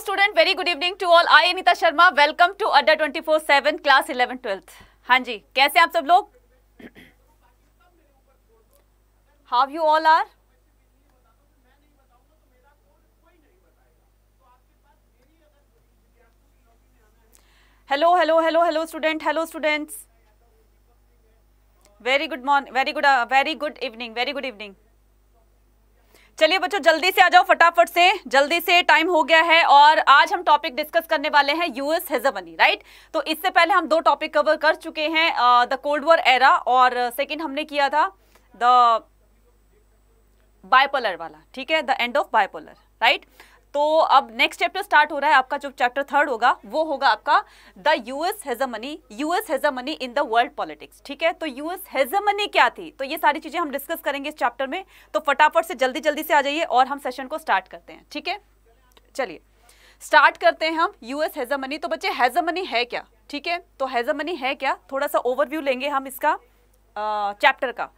Student very good evening to all I Anita Sharma welcome to Adda twenty four seven class eleven twelfth हाँ जी कैसे आप सब लोग how you all are hello hello hello hello student hello students very good morning very good very good evening very good evening चलिए बच्चों जल्दी से आ जाओ फटाफट से जल्दी से टाइम हो गया है और आज हम टॉपिक डिस्कस करने वाले हैं यूएस हेजमनी राइट तो इससे पहले हम दो टॉपिक कवर कर चुके हैं द कोल्ड वॉर एरा और सेकंड हमने किया था द बायपोलर वाला ठीक है the end of bipolar right तो अब नेक्स्ट चैप्टर स्टार्ट हो रहा है आपका जो चैप्टर थर्ड होगा वो होगा आपका the US hegemony US hegemony in the world politics ठीक है तो यूएस हैज अ मनी क्या थी तो ये सारी चीजें हम डिस्कस करेंगे इस चैप्टर में तो फटाफट से जल्दी जल्दी से आ जाइए और हम सेशन को स्टार्ट करते हैं ठीक है चलिए स्टार्ट करते हैं हम यूएस हैज अ मनी तो बच्चे हैज अ मनी है क्या ठीक है तो हैज अ मनी है क्या थोड़ा सा ओवरव्यू लेंगे हम इसका चैप्टर का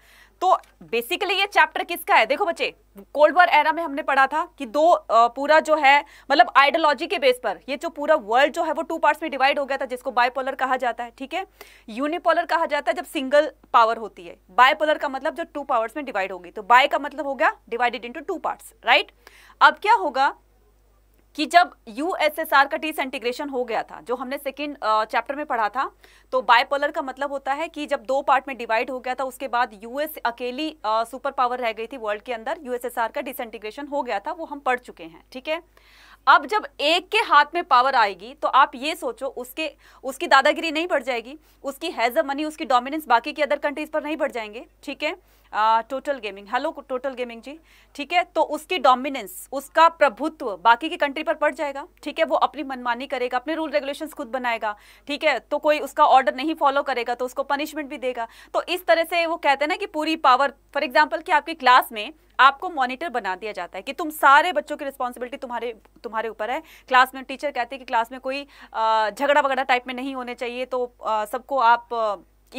तो बेसिकली ये चैप्टर किसका है देखो बच्चे कोल्ड वॉर एरा में हमने पढ़ा था कि दो पूरा जो है मतलब आइडियोलॉजी के बेस पर ये जो पूरा वर्ल्ड जो है वो टू पार्ट्स में डिवाइड हो गया था जिसको बायपोलर कहा जाता है ठीक है यूनिपोलर कहा जाता है जब सिंगल पावर होती है बायपोलर का मतलब जब टू पावर्स में डिवाइड होगी तो बाय का मतलब हो गया divided into two parts right अब क्या होगा कि जब यूएसएसआर का डिसइंटीग्रेशन हो गया था जो हमने सेकेंड चैप्टर में पढ़ा था तो बायपोलर का मतलब होता है कि जब दो पार्ट में डिवाइड हो गया था उसके बाद यूएस अकेली सुपर पावर रह गई थी वर्ल्ड के अंदर यूएसएसआर का डिसइंटीग्रेशन हो गया था वो हम पढ़ चुके हैं ठीक है अब जब एक के हाथ में पावर आएगी तो आप ये सोचो उसके उसकी दादागिरी नहीं बढ़ जाएगी उसकी हैज मनी उसकी डोमिनेंस बाकी के अदर कंट्रीज पर नहीं बढ़ जाएंगे ठीक है Total Gaming hello Total Gaming ji ठीक है तो उसकी डोमिनेंस उसका प्रभुत्व बाकी की कंट्री पर पड़ जाएगा ठीक है वो अपनी मनमानी करेगा अपने रूल रेगुलेशन खुद बनाएगा ठीक है तो कोई उसका ऑर्डर नहीं फॉलो करेगा तो उसको पनिशमेंट भी देगा तो इस तरह से वो कहते हैं ना कि पूरी पावर फॉर एग्जाम्पल कि आपकी क्लास में आपको मॉनिटर बना दिया जाता है कि तुम सारे बच्चों की रिस्पॉन्सिबिलिटी तुम्हारे तुम्हारे ऊपर है क्लास में टीचर कहते हैं कि क्लास में कोई झगड़ा वगड़ा टाइप में नहीं होने चाहिए तो सबको आप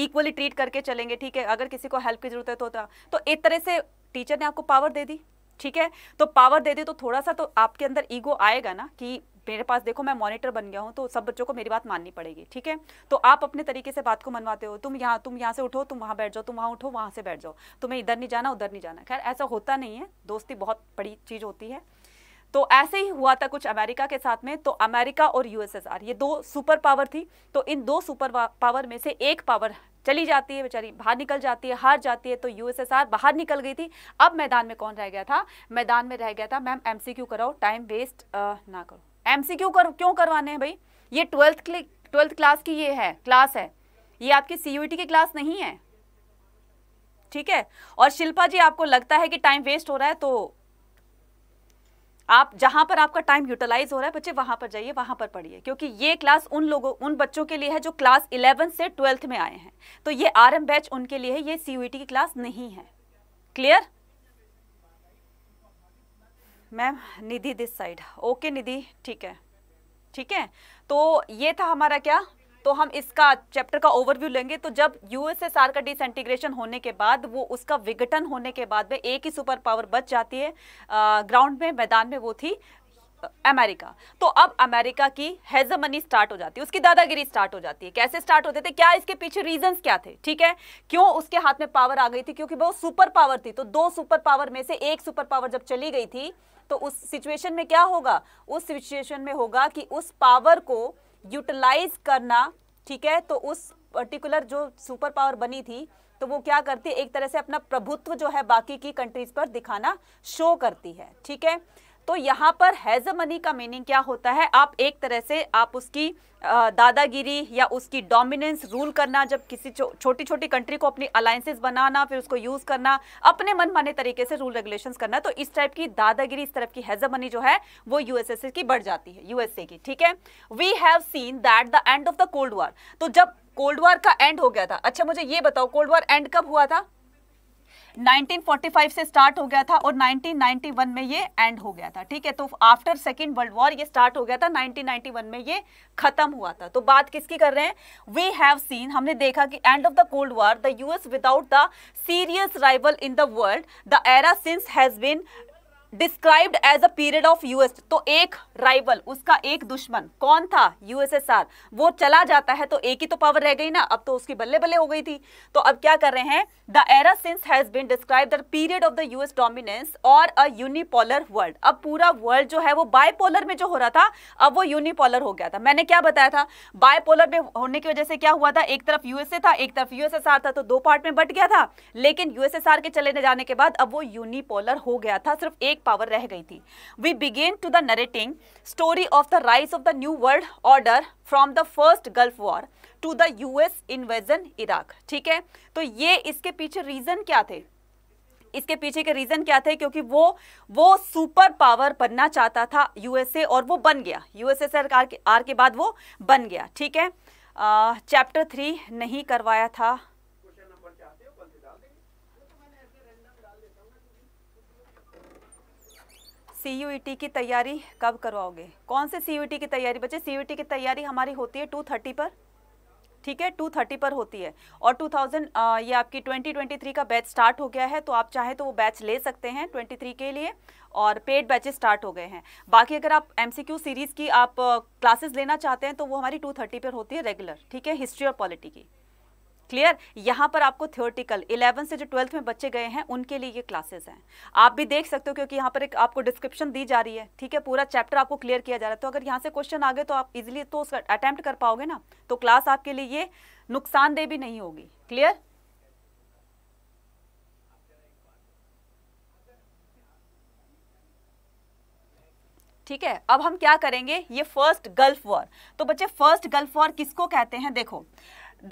इक्वली ट्रीट करके चलेंगे ठीक है अगर किसी को हेल्प की जरूरत है तो तो, तो एक तरह से टीचर ने आपको पावर दे दी ठीक है तो पावर दे दी तो थोड़ा सा तो आपके अंदर ईगो आएगा ना कि मेरे पास देखो मैं मॉनिटर बन गया हूँ तो सब बच्चों को मेरी बात माननी पड़ेगी ठीक है तो आप अपने तरीके से बात को मनवाते हो तुम यहाँ तुम यहाँ से उठो तुम वहाँ बैठ जाओ तुम वहाँ उठो वहाँ से बैठ जाओ तुम्हें इधर नहीं जाना उधर नहीं जाना खैर ऐसा होता नहीं है दोस्ती बहुत बड़ी चीज़ होती है तो ऐसे ही हुआ था कुछ अमेरिका के साथ में तो अमेरिका और यूएसएसआर ये दो सुपर पावर थी तो इन दो सुपर पावर में से एक पावर चली जाती है बेचारी बाहर निकल जाती है हार जाती है तो यूएसएसआर बाहर निकल गई थी अब मैदान में कौन रह गया था मैदान में रह गया था मैम एमसीक्यू कराओ टाइम वेस्ट ना करो एमसीक्यू कर क्यों करवाने हैं भाई ये ट्वेल्थ ट्वेल्थ क्लास की ये है क्लास है ये आपकी सीयूटी की क्लास नहीं है ठीक है और शिल्पा जी आपको लगता है कि टाइम वेस्ट हो रहा है तो आप जहां पर आपका टाइम यूटिलाइज हो रहा है बच्चे वहां पर जाइए वहां पर पढ़िए क्योंकि ये क्लास उन लोगों उन बच्चों के लिए है जो क्लास इलेवन से ट्वेल्थ में आए हैं तो ये आर बैच उनके लिए है ये सीयूटी e की क्लास नहीं है clear ma'am Nidhi this side okay Nidhi ठीक है ठीक है तो ये था हमारा क्या तो हम इसका चैप्टर का ओवरव्यू लेंगे तो जब यूएसएसआर का डिसंटीग्रेशन होने के बाद वो उसका विघटन होने के बाद में एक ही सुपर पावर बच जाती है ग्राउंड में मैदान में वो थी अमेरिका तो अब अमेरिका की हेजमनी स्टार्ट हो जाती है उसकी दादागिरी स्टार्ट हो जाती है कैसे स्टार्ट होते थे क्या इसके पीछे रीजंस क्या थे ठीक है क्यों उसके हाथ में पावर आ गई थी क्योंकि वो सुपर पावर थी तो दो सुपर पावर में से एक सुपर पावर जब चली गई थी तो उस सिचुएशन में क्या होगा उस सिचुएशन में होगा कि उस पावर को यूटिलाइज करना ठीक है तो उस पर्टिकुलर जो सुपर पावर बनी थी तो वो क्या करती है एक तरह से अपना प्रभुत्व जो है बाकी की कंट्रीज पर दिखाना शो करती है ठीक है तो यहाँ पर हैज़ मनी का मीनिंग क्या होता है आप एक तरह से आप उसकी दादागिरी या उसकी डोमिनेंस रूल करना जब किसी छोटी छोटी कंट्री को अपनी अलायंसेस बनाना फिर उसको यूज़ करना अपने मनमाने तरीके से रूल रेगुलेशंस करना तो इस टाइप की दादागिरी इस तरफ की मनी जो है वो यूएसएसए की बढ़ जाती है यूएसए की ठीक है we have seen that the end of the cold war तो जब कोल्ड वार का एंड हो गया था अच्छा मुझे ये बताओ कोल्ड वार एंड कब हुआ था 1945 से स्टार्ट हो गया था और 1991 में ये एंड हो गया था ठीक है तो आफ्टर सेकेंड वर्ल्ड वॉर ये स्टार्ट हो गया था 1991 में ये खत्म हुआ था तो बात किसकी कर रहे हैं वी हैव सीन हमने देखा कि end of the cold war the US without the serious rival in the world the era since has been described as a period of US तो एक राइवल उसका एक दुश्मन कौन था यूएसएसआर वो चला जाता है तो एक ही तो पावर रह गई ना अब तो उसकी बल्ले बल्ले हो गई थी तो अब क्या कर रहे हैं the era since has been describe the period of the US dominance और अ यूनिपोलर वर्ल्ड अब पूरा वर्ल्ड जो है वो बायपोलर में जो हो रहा था अब वो यूनिपोलर हो गया था मैंने क्या बताया था बायपोलर में होने की वजह से क्या हुआ था एक तरफ यूएसए था एक तरफ यूएसएसआर था तो दो पार्ट में बट गया था लेकिन यूएसएसआर के चले जाने के बाद अब वो यूनिपोलर हो गया था सिर्फ एक पावर रह गई थी we begin to the narrating story of the rise of the new world order from the first gulf war to the US invasion Iraq ठीक है तो ये इसके पीछे रीजन क्या थे इसके पीछे के रीज़न क्या थे क्योंकि वो वो सुपर पावर बनना चाहता था यूएसए और वो बन गया यूएसए सरकार के, आर के बाद वो बन गया ठीक है चैप्टर थ्री नहीं करवाया था सी e की तैयारी कब करवाओगे कौन से सी e की तैयारी बच्चे सी e की तैयारी हमारी होती है टू थर्टी पर ठीक है टू थर्टी पर होती है और टू थाउजेंड ये आपकी ट्वेंटी ट्वेंटी थ्री का बैच स्टार्ट हो गया है तो आप चाहे तो वो बैच ले सकते हैं ट्वेंटी थ्री के लिए और पेड बैचेस स्टार्ट हो गए हैं बाकी अगर आप एम सी क्यू सीरीज़ की आप क्लासेस लेना चाहते हैं तो वो हमारी टू थर्टी पर होती है रेगुलर ठीक है हिस्ट्री और पॉलिटी की क्लियर यहाँ पर आपको थियोरटिकल इलेवन से जो ट्वेल्थ में बच्चे गए हैं उनके लिए ये क्लासेस हैं आप भी देख सकते हो क्योंकि यहाँ पर एक आपको डिस्क्रिप्शन दी जा रही है ठीक है पूरा चैप्टर आपको क्लियर किया जा रहा है तो अगर यहाँ से क्वेश्चन आ गए तो आप इजिली तो उसका अटैम्प्ट कर पाओगे ना तो क्लास आपके लिए ये नुकसानदेह भी नहीं होगी क्लियर ठीक है अब हम क्या करेंगे ये फर्स्ट गल्फ वॉर तो बच्चे फर्स्ट गल्फ वॉर किसको कहते हैं देखो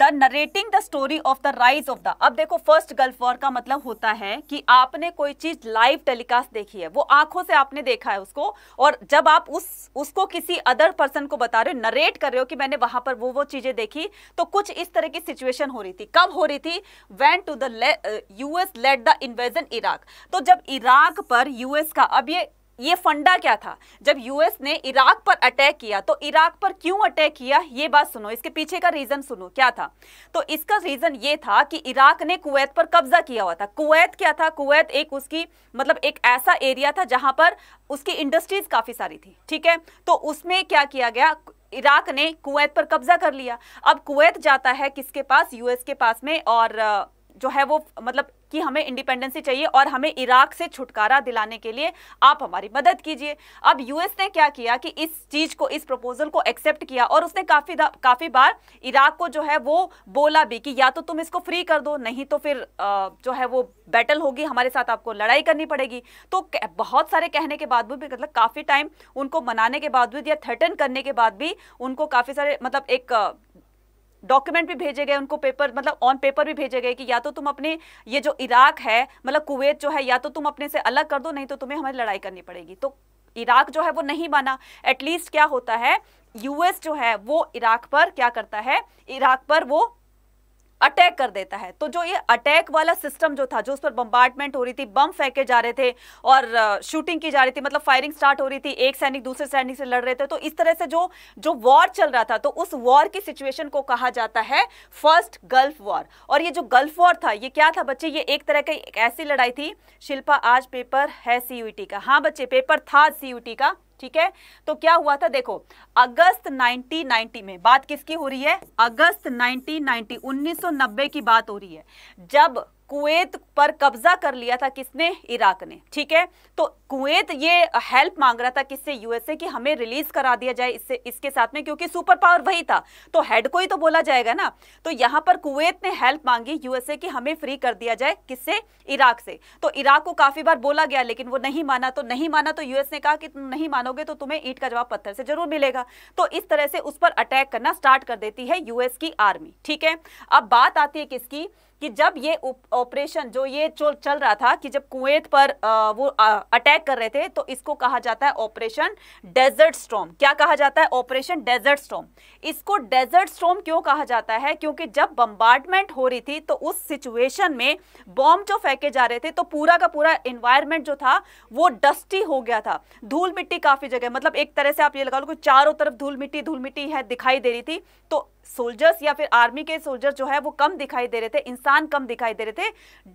the narrating the story of the rise of the अब देखो फर्स्ट गल्फ वॉर का मतलब होता है कि आपने कोई चीज लाइव टेलीकास्ट देखी है वो आंखों से आपने देखा है उसको और जब आप उस उसको किसी अदर पर्सन को बता रहे हो नरेट कर रहे हो कि मैंने वहां पर वो वो चीजें देखी तो कुछ इस तरह की सिचुएशन हो रही थी कब हो रही थी when to the US let the invasion Iraq तो जब इराक पर यूएस का अब ये ये फंडा क्या था जब यूएस ने इराक पर अटैक किया तो इराक पर क्यों अटैक किया ये बात सुनो इसके पीछे का रीजन सुनो क्या था तो इसका रीजन ये था कि इराक ने कुवैत पर कब्जा किया हुआ था कुवैत क्या था कुवैत एक उसकी मतलब एक ऐसा एरिया था जहां पर उसकी इंडस्ट्रीज काफी सारी थी ठीक है तो उसमें क्या किया गया इराक ने कुवैत पर कब्जा कर लिया अब कुवैत जाता है किसके पास यूएस के पास में और जो है वो मतलब कि हमें इंडिपेंडेंसी चाहिए और हमें इराक से छुटकारा दिलाने के लिए आप हमारी मदद कीजिए अब यूएस ने क्या किया कि इस चीज़ को इस प्रपोजल को एक्सेप्ट किया और उसने काफ़ी काफ़ी बार इराक को जो है वो बोला भी कि या तो तुम इसको फ्री कर दो नहीं तो फिर जो है वो बैटल होगी हमारे साथ आपको लड़ाई करनी पड़ेगी तो बहुत सारे कहने के बाद भी मतलब काफ़ी टाइम उनको मनाने के बावजूद या थ्रेटन करने के बाद भी उनको काफ़ी सारे मतलब एक डॉक्यूमेंट भी भेजे गए उनको पेपर मतलब ऑन पेपर भी भेजे गए कि या तो तुम अपने ये जो इराक है मतलब कुवैत जो है या तो तुम अपने से अलग कर दो नहीं तो तुम्हें हमारी लड़ाई करनी पड़ेगी तो इराक जो है वो नहीं माना एटलीस्ट क्या होता है यूएस जो है वो इराक पर क्या करता है इराक पर वो अटैक कर देता है तो जो ये अटैक वाला सिस्टम जो था जो उस पर बम्बार्टमेंट हो रही थी बम फेंके जा रहे थे और शूटिंग की जा रही थी मतलब फायरिंग स्टार्ट हो रही थी एक सैनिक दूसरे सैनिक से लड़ रहे थे तो इस तरह से जो जो वॉर चल रहा था तो उस वॉर की सिचुएशन को कहा जाता है फर्स्ट गल्फ वॉर और ये जो गल्फ वॉर था ये क्या था बच्चे ये एक तरह की ऐसी लड़ाई थी शिल्पा आज पेपर है सीयूटी का हाँ बच्चे पेपर था सीयूटी का ठीक है तो क्या हुआ था देखो अगस्त 1990 में बात किसकी हो रही है अगस्त 1990 1990 की बात हो रही है जब कुवैत पर कब्जा कर लिया था किसने इराक ने ठीक है तो कुवैत ये हेल्प मांग रहा था किससे यूएसए कि हमें रिलीज करा दिया जाए इससे इसके साथ में क्योंकि सुपर पावर वही था तो हेड को ही तो बोला जाएगा ना तो यहां पर कुवैत ने हेल्प मांगी यूएसए की हमें फ्री कर दिया जाए किससे इराक से तो इराक को काफी बार बोला गया लेकिन वो नहीं माना तो नहीं माना तो यूएस ने कहा कि तुम नहीं मानोगे तो तुम्हें ईट का जवाब पत्थर से जरूर मिलेगा तो इस तरह से उस पर अटैक करना स्टार्ट कर देती है यूएस की आर्मी ठीक है अब बात आती है किसकी कि जब ये ऑपरेशन जो ये चल रहा था कि जब कुवैत पर वो अटैक अटैक कर रहे थे तो इसको कहा जाता है ऑपरेशन डेजर्ट स्टॉम क्या कहा जाता है ऑपरेशन डेजर्ट स्टॉम इसको डेजर्ट स्टॉम क्यों कहा जाता है क्योंकि जब बम्बार्डमेंट हो रही थी तो उस सिचुएशन में बॉम्ब जो फेंके जा रहे थे तो पूरा का पूरा इन्वायरमेंट जो था वो डस्टी हो गया था धूल मिट्टी काफी जगह मतलब एक तरह से आप ये लगा लो कि चारों तरफ धूल मिट्टी धूल मिट्टी है दिखाई दे रही थी तो सोल्जर्स या फिर आर्मी के सोल्जर जो है वो कम दिखाई दे रहे थे इंसान कम दिखाई दे रहे थे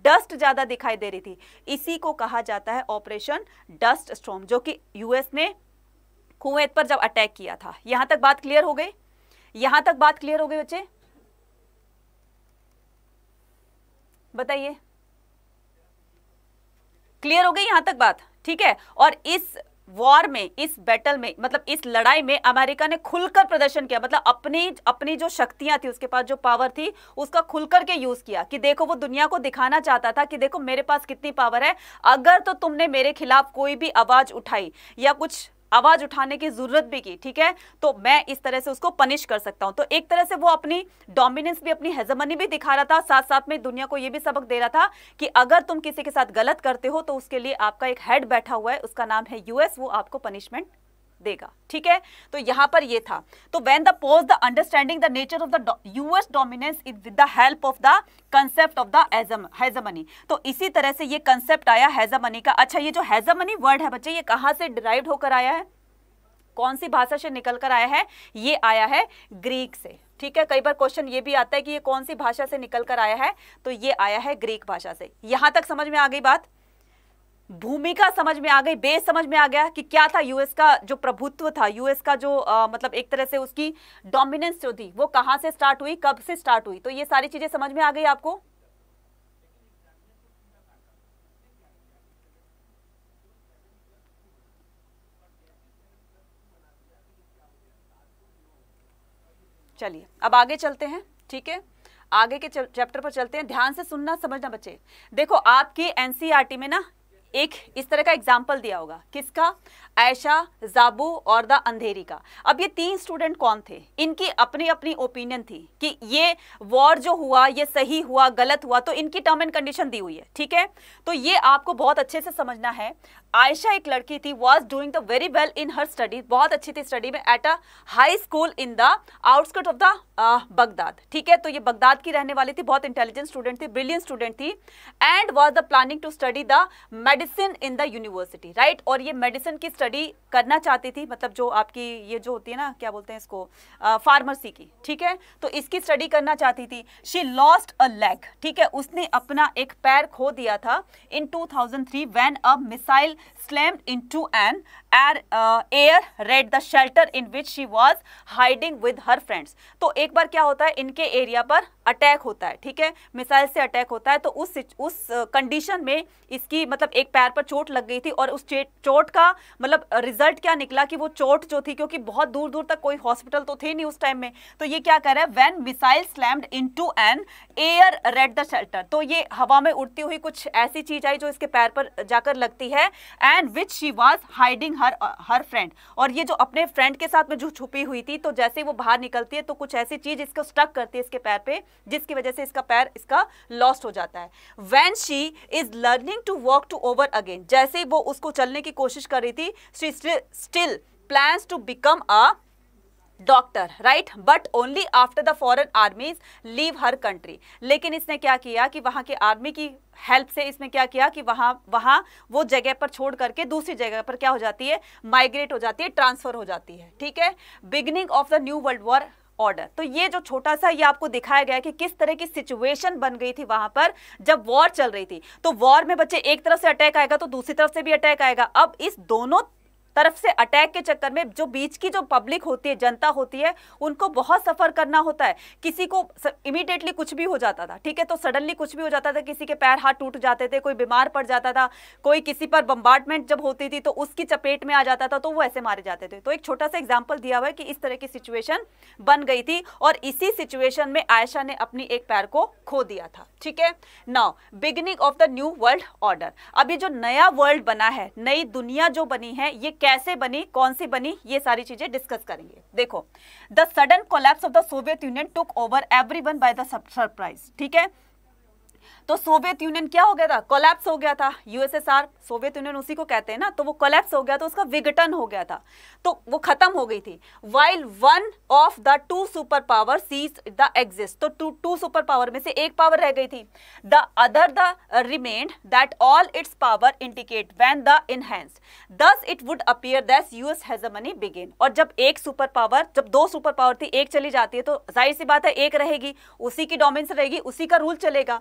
डस्ट ज़्यादा दिखाई दे रही थी इसी को कहा जाता है ऑपरेशन डस्ट स्ट्रॉम जो कि यूएस ने कुवैत पर जब अटैक किया था यहां तक बात क्लियर हो गई यहां तक बात क्लियर हो गई बच्चे बताइए क्लियर हो गई यहां तक बात ठीक है और इस वॉर में इस बैटल में मतलब इस लड़ाई में अमेरिका ने खुलकर प्रदर्शन किया मतलब अपनी अपनी जो शक्तियां थी उसके पास जो पावर थी उसका खुलकर के यूज किया कि देखो वो दुनिया को दिखाना चाहता था कि देखो मेरे पास कितनी पावर है अगर तो तुमने मेरे खिलाफ कोई भी आवाज उठाई या कुछ आवाज उठाने की जरूरत भी की ठीक है तो मैं इस तरह से उसको पनिश कर सकता हूं तो एक तरह से वो अपनी डोमिनेंस भी अपनी हेजमनी भी दिखा रहा था साथ साथ में दुनिया को ये भी सबक दे रहा था कि अगर तुम किसी के साथ गलत करते हो तो उसके लिए आपका एक हेड बैठा हुआ है उसका नाम है यूएस वो आपको पनिशमेंट देगा ठीक है तो यहां पर ये था तो when the pose the understanding the nature of the US dominance is with the help of the concept of the hegemony तो इसी तरह से ये कंसेप्ट आया हैजमनी का अच्छा ये जो हैजमनी वर्ड है बच्चे ये कहां से डिराइव होकर आया है कौन सी भाषा से निकल कर आया है ये आया है ग्रीक से ठीक है कई बार क्वेश्चन ये भी आता है कि ये कौन सी भाषा से निकल कर आया है तो ये आया है ग्रीक भाषा से यहां तक समझ में आ गई बात भूमिका समझ में आ गई बेस समझ में आ गया कि क्या था यूएस का जो प्रभुत्व था यूएस का जो आ, मतलब एक तरह से उसकी डोमिनेंस जो थी वो कहां से स्टार्ट हुई कब से स्टार्ट हुई तो ये सारी चीजें समझ में आ गई आपको चलिए अब आगे चलते हैं ठीक है आगे के चैप्टर पर चलते हैं ध्यान से सुनना समझना बच्चे देखो आपकी एनसीआरटी e में ना एक इस तरह का एग्जाम्पल दिया होगा किसका आयशा जाबू और द अंधेरी का अब ये तीन स्टूडेंट कौन थे इनकी अपनी अपनी ओपिनियन थी कि ये वॉर जो हुआ ये सही हुआ गलत हुआ तो इनकी टर्म एंड कंडीशन दी हुई है ठीक है तो ये आपको बहुत अच्छे से समझना है आयशा एक लड़की थी was doing the very well in her study बहुत अच्छी थी स्टडी में at a high school in the outskirt of the Baghdad ठीक है तो ये बगदाद की रहने वाली थी बहुत इंटेलिजेंट स्टूडेंट थी ब्रिलियंट स्टूडेंट थी and was the planning to study the medicine in the university right और ये मेडिसिन की स्टडी करना चाहती थी मतलब जो आपकी ये जो होती है ना क्या बोलते हैं इसको फार्मर्सी uh, की ठीक है तो इसकी स्टडी करना चाहती थी शी लॉस्ट अ लेग ठीक है उसने अपना एक पैर खो दिया था in two three when a missile slammed into an air air raid the shelter in which she was hiding with her friends तो एक बार क्या होता है इनके एरिया पर अटैक होता है ठीक है मिसाइल से अटैक होता है तो उस उस कंडीशन uh, में इसकी मतलब एक पैर पर चोट लग गई थी और उस चोट का मतलब रिजल्ट क्या निकला कि वो चोट जो थी क्योंकि बहुत दूर दूर तक कोई हॉस्पिटल तो थे नहीं उस टाइम में तो ये क्या कह रहा है when missile slammed into an air raid the shelter तो ये हवा में उड़ती हुई कुछ ऐसी चीज आई जो इसके पैर पर जाकर लगती है and which she was hiding her her friend और ये जो अपने फ्रेंड के साथ में जो छुपी हुई थी तो जैसे वो बाहर निकलती है तो कुछ ऐसी चीज इसको स्टक करती है इसके पैर पे जिसकी वजह से इसका पैर इसका लॉस्ट हो जाता है when she is learning to walk to over again जैसे वो उसको चलने की कोशिश कर रही थी still plans to become a doctor right but only after the foreign armies leave her country लेकिन इसने क्या किया कि वहाँ के आर्मी की हेल्प से इसने क्या किया कि वहाँ वहाँ वो जगह पर छोड़ करके दूसरी जगह पर क्या हो जाती है माइग्रेट हो जाती है ट्रांसफ़र हो जाती है ठीक है beginning of the new world war order तो ये जो छोटा सा ये आपको दिखाया गया कि किस तरह की सिचुएशन बन गई थी वहां पर जब वॉर चल रही थी तो वॉर में बच्चे एक तरफ से अटैक आएगा तो दूसरी तरफ से भी अटैक आएगा अब इस दोनों तरफ से अटैक के चक्कर में जो बीच की जो पब्लिक होती है जनता होती है उनको बहुत सफ़र करना होता है किसी को इमीडिएटली कुछ भी हो जाता था ठीक है तो सडनली कुछ भी हो जाता था किसी के पैर हाथ टूट जाते थे कोई बीमार पड़ जाता था कोई किसी पर बम्बार्टमेंट जब होती थी तो उसकी चपेट में आ जाता था तो वो ऐसे मारे जाते थे तो एक छोटा सा एग्जाम्पल दिया हुआ है कि इस तरह की सिचुएशन बन गई थी और इसी सिचुएशन में आयशा ने अपनी एक पैर को खो दिया था ठीक है now beginning of the new world order अभी जो नया वर्ल्ड बना है नई दुनिया जो बनी है ये कैसे बनी कौन सी बनी ये सारी चीजें डिस्कस करेंगे देखो the sudden collapse of the Soviet Union took over everyone by the surprise ठीक है तो सोवियत यूनियन क्या हो गया था कोलैप्स हो गया था यूएसएसआर सोवियत यूनियन उसी को कहते हैं ना तो वो कोलैप्स हो गया तो उसका विघटन हो गया था तो वो खत्म हो गई थी while one of the two super power cease the exist तो टू टू सुपर पावर में से एक पावर रह गई थी the other the remained that all its power indicate when the enhance thus it would appear that's US money began और जब एक सुपर पावर जब दो सुपर पावर थी एक चली जाती है तो जाहिर सी बात है एक रहेगी उसी की डोमिनस रहेगी उसी का रूल चलेगा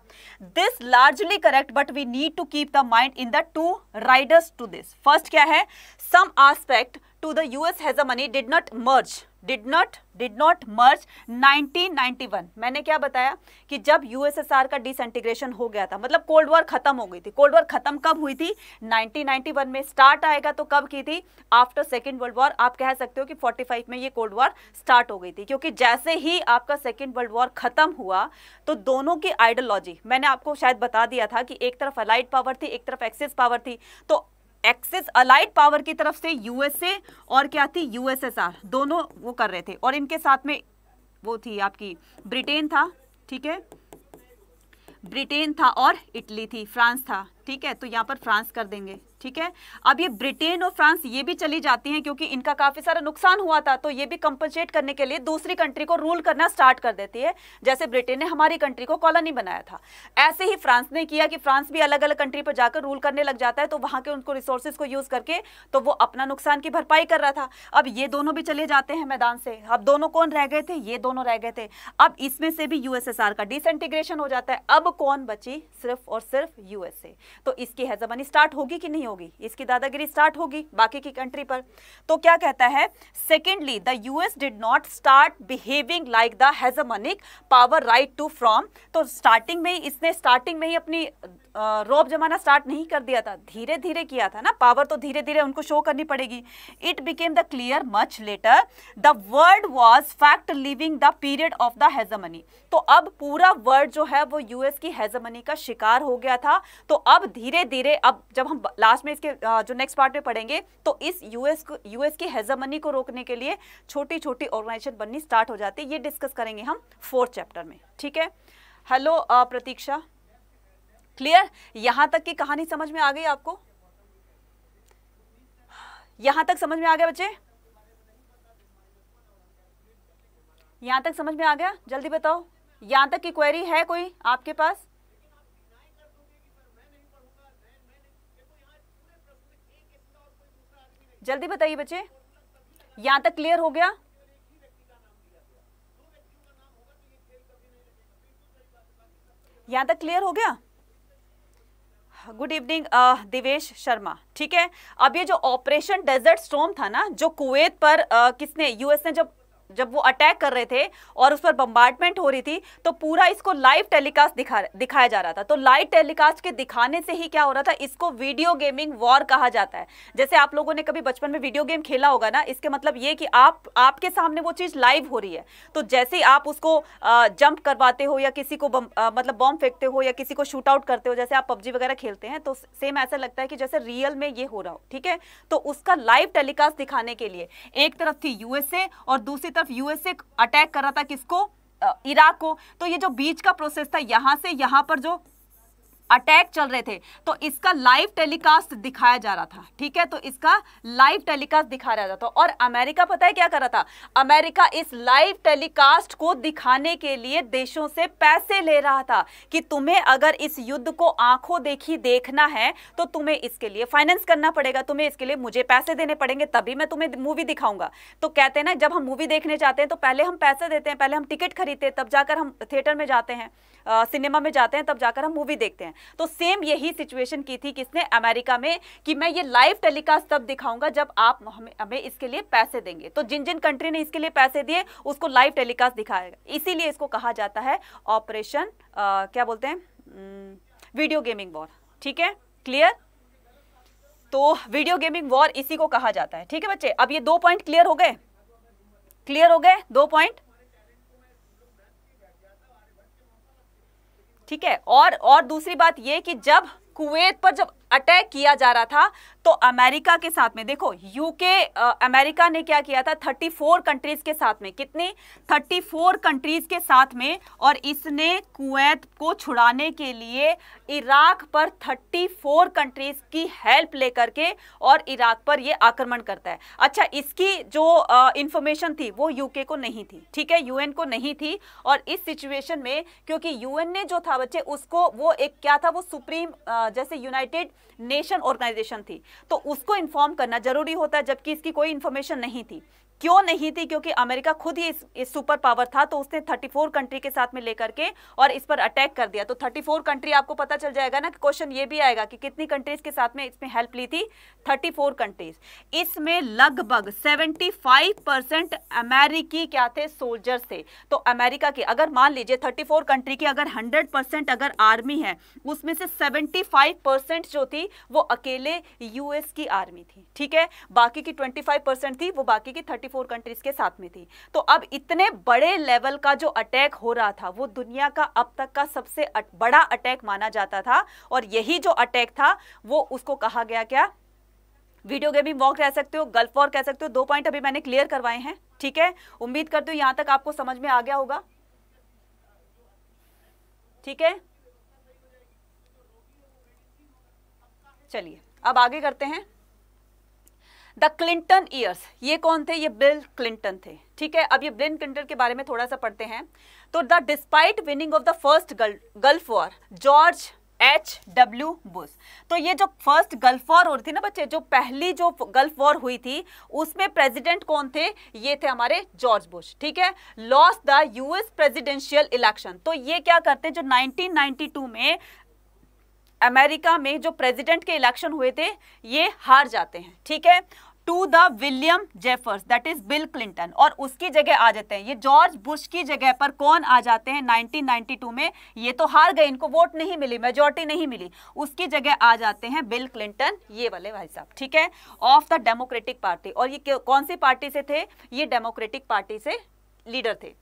this largely correct but we need to keep the mind in the two riders to this first क्या है some aspect to the US has a money not not merge did not did not 1991 मैंने क्या बताया कि जब USSR का dish integration हो गया था मतलब कोल्ड वॉर खत्म हो गई थी कोल्ड वॉर खत्म कब हुई थी 1991 में स्टार्ट आएगा तो कब की थी आफ्टर सेकेंड वर्ल्ड वॉर आप कह सकते हो कि 45 में ये कोल्ड वॉर स्टार्ट हो गई थी क्योंकि जैसे ही आपका सेकेंड वर्ल्ड वॉर खत्म हुआ तो दोनों की आइडियोलॉजी मैंने आपको शायद बता दिया था कि एक तरफ अलाइड पावर थी एक तरफ एक्सिस पावर थी तो एक्सिस अलाइड पावर की तरफ से यूएसए और क्या थी यूएसएसआर दोनों वो कर रहे थे और इनके साथ में वो थी आपकी ब्रिटेन था ठीक है ब्रिटेन था और इटली थी फ्रांस था ठीक है तो यहाँ पर फ्रांस कर देंगे ठीक है अब ये ब्रिटेन और फ्रांस ये भी चली जाती हैं क्योंकि इनका काफ़ी सारा नुकसान हुआ था तो ये भी कंपनसेट करने के लिए दूसरी कंट्री को रूल करना स्टार्ट कर देती है जैसे ब्रिटेन ने हमारी कंट्री को कॉलोनी बनाया था ऐसे ही फ्रांस ने किया कि फ्रांस भी अलग अलग कंट्री पर जाकर रूल करने लग जाता है तो वहां के उनको रिसोर्सेज को यूज़ करके तो वो अपना नुकसान की भरपाई कर रहा था अब ये दोनों भी चले जाते हैं मैदान से अब दोनों कौन रह गए थे ये दोनों रह गए थे अब इसमें से भी यूएसएसआर का डिसइंटीग्रेशन हो जाता है अब कौन बची सिर्फ और सिर्फ यूएसए तो इसकी हैजामनी स्टार्ट होगी कि नहीं होगी इसकी दादागिरी स्टार्ट होगी बाकी की कंट्री पर तो क्या कहता है secondly the US did not start behaving like the hegemonic power right to from तो स्टार्टिंग में ही इसने स्टार्टिंग में ही अपनी रोब जमाना स्टार्ट नहीं कर दिया था धीरे धीरे किया था ना पावर तो धीरे धीरे उनको शो करनी पड़ेगी it became the clear much later the world was fact living the period of the hegemony तो अब पूरा वर्ल्ड जो है वो यूएस की हेजमनी का शिकार हो गया था तो अब धीरे धीरे अब जब हम लास्ट में इसके जो नेक्स्ट पार्ट में पढ़ेंगे तो इस यूएस को यूएस की हेजमनी को रोकने के लिए छोटी छोटी ऑर्गेनाइजेशन बननी स्टार्ट हो जाती है ये डिस्कस करेंगे हम फोर्थ चैप्टर में ठीक है हेलो प्रतीक्षा क्लियर यहां तक की कहानी समझ में आ गई आपको यहां तक समझ में आ गया बच्चे यहां तक समझ में आ गया जल्दी बताओ यहां तक की क्वेरी है कोई आपके पास जल्दी बताइए बच्चे यहां तक क्लियर हो गया यहां तक क्लियर हो गया गुड इवनिंग दिवेश शर्मा ठीक है अब ये जो ऑपरेशन डेजर्ट स्टोम था ना जो कुवैत पर uh, किसने यूएस ने जब जब वो अटैक कर रहे थे और उस पर बम्बार्टमेंट हो रही थी तो पूरा इसको लाइव टेलीकास्ट दिखा दिखाया जा रहा था तो लाइव टेलीकास्ट के दिखाने से ही क्या हो रहा था इसको वीडियो गेमिंग वॉर कहा जाता है जैसे आप लोगों ने कभी बचपन में वीडियो गेम खेला होगा ना इसके मतलब ये कि आप आपके सामने वो चीज़ लाइव हो रही है तो जैसे आप उसको जंप करवाते हो या किसी को मतलब बॉम्ब फेंकते हो या किसी को शूट आउट करते हो जैसे आप पबजी वगैरह खेलते हैं तो सेम ऐसा लगता है कि जैसे रियल में ये हो रहा हो ठीक है तो उसका लाइव टेलीकास्ट दिखाने के लिए एक तरफ थी यूएसए और दूसरी तरफ यूएसए अटैक कर रहा था किसको इराक को तो ये जो बीच का प्रोसेस था यहां से यहां पर जो अटैक चल रहे थे तो इसका लाइव टेलीकास्ट दिखाया जा रहा था ठीक है तो इसका लाइव टेलीकास्ट जा रहा था तो और अमेरिका पता है क्या कर रहा था अमेरिका इस लाइव टेलीकास्ट को दिखाने के लिए देशों से पैसे ले रहा था कि तुम्हें अगर इस युद्ध को आंखों देखी देखना है तो तुम्हें इसके लिए फाइनेंस करना पड़ेगा तुम्हें इसके लिए मुझे पैसे देने पड़ेंगे तभी मैं तुम्हें मूवी दिखाऊंगा तो कहते हैं ना जब हम मूवी देखने जाते हैं तो पहले हम पैसे देते हैं पहले हम टिकट खरीदते हैं तब जाकर हम थिएटर में जाते हैं सिनेमा में जाते हैं तब जाकर हम मूवी देखते हैं तो सेम यही सिचुएशन की थी किसने अमेरिका में कि मैं ये लाइव टेलीकास्ट तब दिखाऊंगा जब आप हमें इसके लिए पैसे देंगे तो जिन जिन कंट्री ने इसके लिए पैसे दिए उसको लाइव टेलीकास्ट दिखाएगा इसीलिए इसको कहा जाता है ऑपरेशन क्या बोलते हैं वीडियो गेमिंग वॉर ठीक है क्लियर तो वीडियो गेमिंग वॉर इसी को कहा जाता है ठीक है बच्चे अब ये दो पॉइंट क्लियर हो गए क्लियर हो गए दो पॉइंट ठीक है और और दूसरी बात ये कि जब कुवैत पर जब अटैक किया जा रहा था तो अमेरिका के साथ में देखो यूके अमेरिका ने क्या किया था 34 कंट्रीज के साथ में कितनी 34 कंट्रीज के साथ में और इसने कुवैत को छुड़ाने के लिए इराक पर 34 कंट्रीज की हेल्प लेकर के और इराक पर ये आक्रमण करता है अच्छा इसकी जो इंफॉर्मेशन थी वो यूके को नहीं थी ठीक है यूएन को नहीं थी और इस सिचुएशन में क्योंकि यूएन ने जो था बच्चे उसको वो एक क्या था वो सुप्रीम जैसे यूनाइटेड नेशन ऑर्गेनाइजेशन थी तो उसको इन्फॉर्म करना जरूरी होता है जबकि इसकी कोई इन्फॉर्मेशन नहीं थी क्यों नहीं थी क्योंकि अमेरिका खुद ही इस, इस सुपर पावर था तो उसने 34 कंट्री के साथ में लेकर के और इस पर अटैक कर दिया तो 34 कंट्री आपको पता चल जाएगा ना कि क्वेश्चन ये भी आएगा कि कितनी कंट्रीज के साथ में इसमें हेल्प ली थी 34 कंट्रीज इसमें लगभग 75 परसेंट अमेरिकी क्या थे सोल्जर्स थे तो अमेरिका की अगर मान लीजिए थर्टी कंट्री की अगर हंड्रेड परसेंट अगर आर्मी है उसमें से सेवेंटी परसेंट जो थी वो अकेले यूएस की आर्मी थी ठीक है बाकी की ट्वेंटी परसेंट थी वो बाकी की थर्टी 54 कंट्रीज के साथ में थी तो अब इतने बड़े लेवल का जो अटैक हो रहा था वो दुनिया का अब तक का सबसे बड़ा अटैक माना जाता था और यही जो अटैक था वो उसको कहा गया क्या वीडियो गेमिंग वॉक कह सकते हो गल्फ वॉर कह सकते हो दो पॉइंट अभी मैंने क्लियर करवाए हैं ठीक है उम्मीद करती हूँ यहां तक आपको समझ में आ गया होगा ठीक है चलिए अब आगे करते हैं द क्लिंटन ईयर्स ये कौन थे ये बिल क्लिंटन थे ठीक है अब ये बिल क्लिंटन के बारे में थोड़ा सा पढ़ते हैं तो the despite winning of the first gulf War George H W Bush तो ये जो फर्स्ट गल्फ वॉर हो रही थी ना बच्चे जो पहली जो गल्फ वॉर हुई थी उसमें प्रेसिडेंट कौन थे ये थे हमारे जॉर्ज बुश ठीक है lost the US presidential election तो ये क्या करते हैं जो 1992 में अमेरिका में जो प्रेसिडेंट के इलेक्शन हुए थे ये हार जाते हैं ठीक है to the William Jefferson that is Bill Clinton और उसकी जगह आ जाते हैं ये जॉर्ज बुश की जगह पर कौन आ जाते हैं 1992 में ये तो हार गए इनको वोट नहीं मिली मेजोरिटी नहीं मिली उसकी जगह आ जाते हैं बिल क्लिंटन ये वाले भाई साहब ठीक है ऑफ द डेमोक्रेटिक पार्टी और ये कौन सी पार्टी से थे ये डेमोक्रेटिक पार्टी से लीडर थे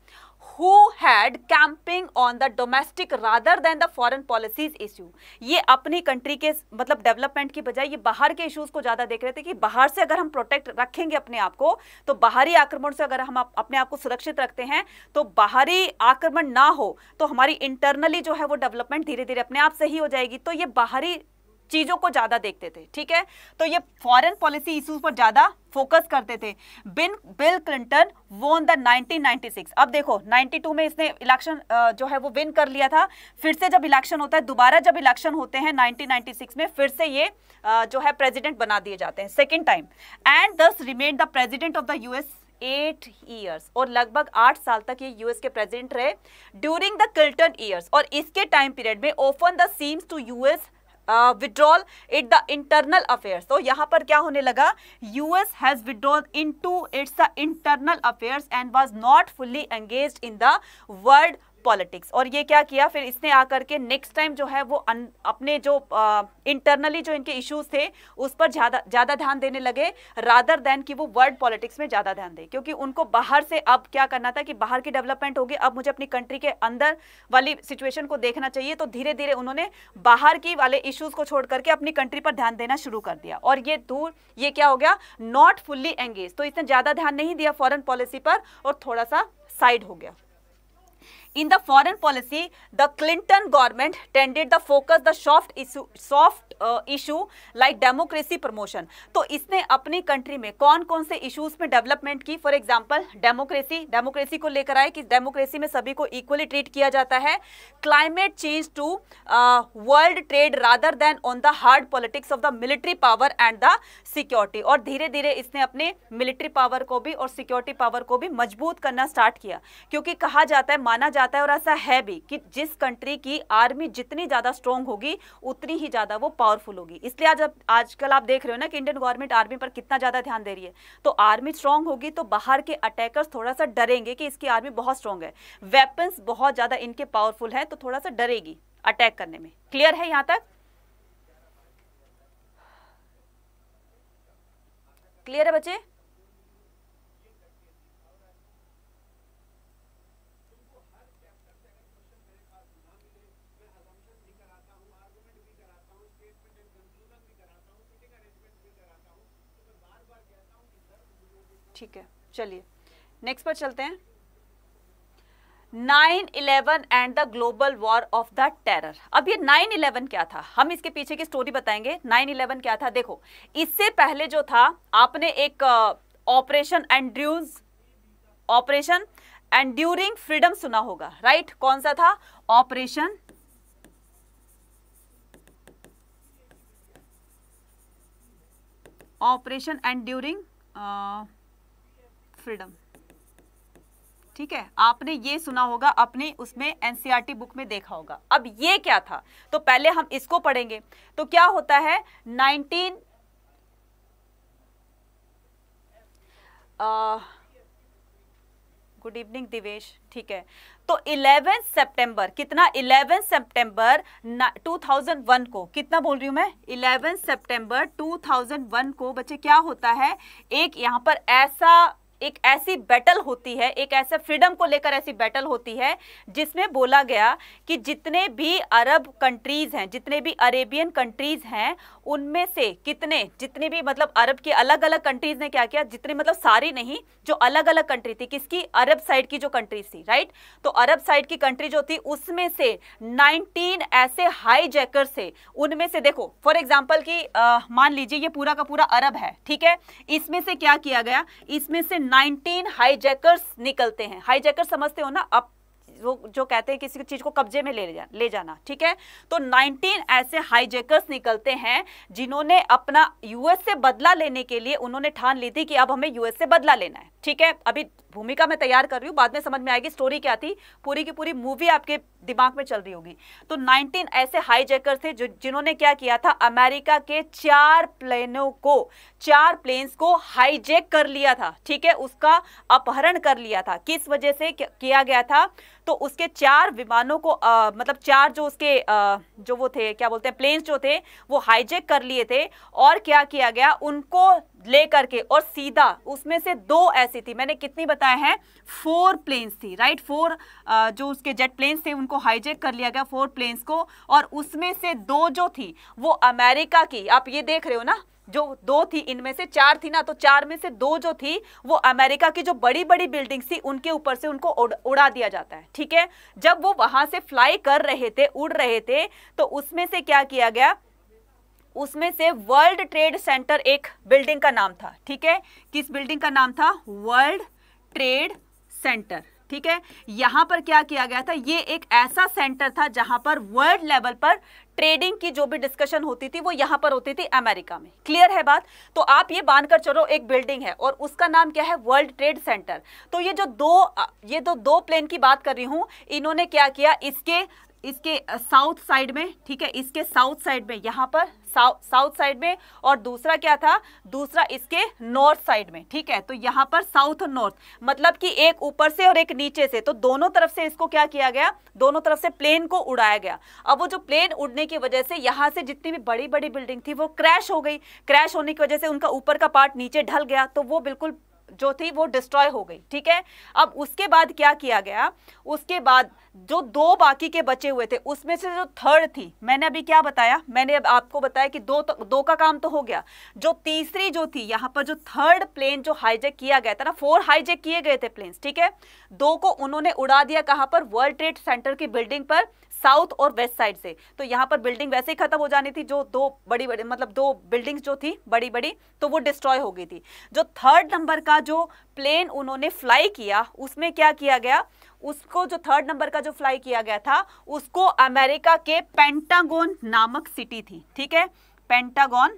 who had camping on the domestic rather than the foreign policies issue ये अपनी कंट्री के मतलब डेवलपमेंट की बजाय ये बाहर के इश्यूज को ज़्यादा देख रहे थे कि बाहर से अगर हम प्रोटेक्ट रखेंगे अपने आप को तो बाहरी आक्रमण से अगर हम अपने आप को सुरक्षित रखते हैं तो बाहरी आक्रमण ना हो तो हमारी इंटरनली जो है वो डेवलपमेंट धीरे धीरे अपने आप से ही हो जाएगी तो ये बाहरी चीज़ों को ज़्यादा देखते थे ठीक है तो ये फॉरेन पॉलिसी इश्यूज पर ज़्यादा फोकस करते थे बिन बिल क्लिंटन वोन द 1996 अब देखो 92 में इसने इलेक्शन जो है वो विन कर लिया था फिर से जब इलेक्शन होता है दोबारा जब इलेक्शन होते हैं 1996 में फिर से ये जो है प्रेसिडेंट बना दिए जाते हैं second time and thus remain the president of the US eight years और लगभग आठ साल तक ये यूएस के प्रेजिडेंट रहे ड्यूरिंग द क्लिंटन ईयर्स और इसके टाइम पीरियड में open the seems to US withdrawal it the internal affairs तो यहां पर क्या होने लगा US has withdrawal into its the internal affairs and was not fully engage in the world politics और ये क्या किया फिर इसने आकर के नेक्स्ट टाइम जो है वो अन, अपने जो इंटरनली जो इनके इश्यूज थे उस पर ज़्यादा ज़्यादा ध्यान देने लगे रादर देन कि वो वर्ल्ड पॉलिटिक्स में ज़्यादा ध्यान दें क्योंकि उनको बाहर से अब क्या करना था कि बाहर की डेवलपमेंट होगी अब मुझे अपनी कंट्री के अंदर वाली सिचुएशन को देखना चाहिए तो धीरे धीरे उन्होंने बाहर की वाले इश्यूज़ को छोड़ करके अपनी कंट्री पर ध्यान देना शुरू कर दिया और ये दूर ये क्या हो गया नॉट फुल्ली एंगेज तो इसने ज़्यादा ध्यान नहीं दिया फॉरन पॉलिसी पर और थोड़ा सा साइड हो गया In the foreign policy, the Clinton government tended to focus the soft, issue, soft issue like democracy promotion तो इसने अपनी कंट्री में कौन कौन से इशूज में डेवलपमेंट की फॉर एग्जाम्पल डेमोक्रेसी डेमोक्रेसी को लेकर आए कि डेमोक्रेसी में सभी को इक्वली ट्रीट किया जाता है climate change to world trade rather than on the hard politics of the military power and the security और धीरे धीरे इसने अपने मिलिट्री पावर को भी और सिक्योरिटी पावर को भी मजबूत करना स्टार्ट किया क्योंकि कहा जाता है माना जाता है और ऐसा है भी कि जिस कंट्री की आर्मी जितनी ज़्यादा स्ट्रांग होगी उतनी ही ज़्यादा वो पावरफुल होगी इसलिए आज आजकल आप देख रहे हो ना कि इंडियन गवर्नमेंट आर्मी पर कितना ज़्यादा ध्यान दे रही है तो आर्मी स्ट्रांग होगी तो बाहर के अटैकर्स थोड़ा सा डरेंगे कि इसकी आर्मी बहुत स्ट्रांग है वेपन्स बहुत ज़्यादा इनके पावरफुल है तो थोड़ा सा डरेगी अटैक करने में क्लियर है यहां तक क्लियर है बच्चे ठीक है चलिए नेक्स्ट पर चलते हैं nine eleven and the global war of the terror अब ये नाइन इलेवन क्या था हम इसके पीछे की स्टोरी बताएंगे नाइन इलेवन क्या था देखो इससे पहले जो था आपने एक Operation Enduring Operation Enduring Freedom सुना होगा राइट कौन सा था Operation Operation Enduring Freedom ठीक है आपने ये सुना होगा अपने उसमें एनसीईआरटी बुक e में देखा होगा अब ये क्या था तो पहले हम इसको पढ़ेंगे तो क्या होता है 19 गुड इवनिंग दिवेश ठीक है तो 11 सितंबर कितना 11 सितंबर 2001 को कितना बोल रही हूं मैं 11 सितंबर 2001 को बच्चे क्या होता है एक यहां पर ऐसा एक ऐसी बैटल होती है एक ऐसे फ्रीडम को लेकर ऐसी बैटल होती है जिसमें बोला गया कि जितने भी अरब कंट्रीज़ हैं जितने भी अरेबियन कंट्रीज़ हैं उनमें से कितने जितने भी मतलब अरब की अलग अलग कंट्रीज ने क्या किया जितने मतलब सारी नहीं जो अलग अलग कंट्री थी किसकी अरब साइड की जो कंट्रीज थी राइट तो अरब साइड की कंट्री जो थी उसमें से 19 ऐसे हाई जैकर से उनमें से देखो फॉर एग्जाम्पल की मान लीजिए ये पूरा का पूरा अरब है ठीक है इसमें से क्या किया गया इसमें से नाइनटीन हाई निकलते हैं हाई समझते हो ना अप वो जो कहते हैं किसी चीज़ को कब्जे में ले जाना ले जाना ठीक है तो 19 ऐसे हाईजेकर्स निकलते हैं जिन्होंने अपना यूएस से बदला लेने के लिए उन्होंने ठान ली थी कि अब हमें यूएस से बदला लेना है ठीक है अभी भूमिका मैं तैयार कर रही हूँ बाद में समझ में आएगी स्टोरी क्या थी पूरी की पूरी मूवी आपके दिमाग में चल रही होगी तो 19 ऐसे हाईजेकर थे जिन्होंने क्या किया था अमेरिका के चार प्लेनों को चार प्लेन्स को हाईजेक कर लिया था ठीक है उसका अपहरण कर लिया था किस वजह से किया गया था तो उसके चार विमानों को आ, मतलब चार जो उसके आ, जो वो थे क्या बोलते हैं प्लेन्स जो थे वो हाईजेक कर लिए थे और क्या किया गया उनको ले करके और सीधा उसमें से दो ऐसी थी मैंने कितनी बताए हैं फोर प्लेन्स थी राइट फोर जो उसके जेट प्लेन्स थे उनको हाईजेक कर लिया गया फोर प्लेन्स को और उसमें से दो जो थी वो अमेरिका की आप ये देख रहे हो ना जो दो थी इनमें से चार थी ना तो चार में से दो जो थी वो अमेरिका की जो बड़ी बड़ी बिल्डिंग्स थी उनके ऊपर से उनको उड़ा दिया जाता है ठीक है जब वो वहां से फ्लाई कर रहे थे उड़ रहे थे तो उसमें से क्या किया गया उसमें से वर्ल्ड ट्रेड सेंटर एक बिल्डिंग का नाम था ठीक है किस बिल्डिंग का नाम था वर्ल्ड ट्रेड सेंटर ठीक है यहां पर क्या किया गया था ये एक ऐसा सेंटर था जहां पर वर्ल्ड लेवल पर ट्रेडिंग की जो भी डिस्कशन होती थी वो यहां पर होती थी अमेरिका में क्लियर है बात तो आप ये बांधकर चलो एक बिल्डिंग है और उसका नाम क्या है वर्ल्ड ट्रेड सेंटर तो ये जो दो ये जो तो दो प्लेन की बात कर रही हूं इन्होंने क्या किया इसके इसके साउथ साइड में ठीक है इसके साउथ साइड में यहाँ पर साउथ साइड में और दूसरा क्या था दूसरा इसके नॉर्थ साइड में ठीक है तो यहाँ पर साउथ और नॉर्थ मतलब कि एक ऊपर से और एक नीचे से तो दोनों तरफ से इसको क्या किया गया दोनों तरफ से प्लेन को उड़ाया गया अब वो जो प्लेन उड़ने की वजह से यहाँ से जितनी भी बड़ी बड़ी बिल्डिंग थी वो क्रैश हो गई क्रैश होने की वजह से उनका ऊपर का पार्ट नीचे ढल गया तो वो बिल्कुल जो थी वो डिस्ट्रॉय हो गई ठीक है अब उसके बाद क्या किया गया उसके बाद जो दो बाकी के बचे हुए थे उसमें से जो थर्ड थी मैंने अभी क्या बताया मैंने अब आपको बताया कि दो तो, दो का काम तो हो गया जो तीसरी जो थी यहाँ पर जो थर्ड प्लेन जो हाईजेक किया गया था ना फोर हाईजेक किए गए थे प्लेन्स ठीक है दो को उन्होंने उड़ा दिया कहाँ पर वर्ल्ड ट्रेड सेंटर की बिल्डिंग पर साउथ और वेस्ट साइड से तो यहाँ पर बिल्डिंग वैसे ही खत्म हो जानी थी जो दो बड़ी बड़ी मतलब दो बिल्डिंग्स जो थी बड़ी बड़ी तो वो डिस्ट्रॉय हो गई थी जो थर्ड नंबर का जो प्लेन उन्होंने फ्लाई किया उसमें क्या किया गया उसको जो थर्ड नंबर का जो फ्लाई किया गया था उसको अमेरिका के पेंटागोन नामक सिटी थी ठीक है पेंटागोन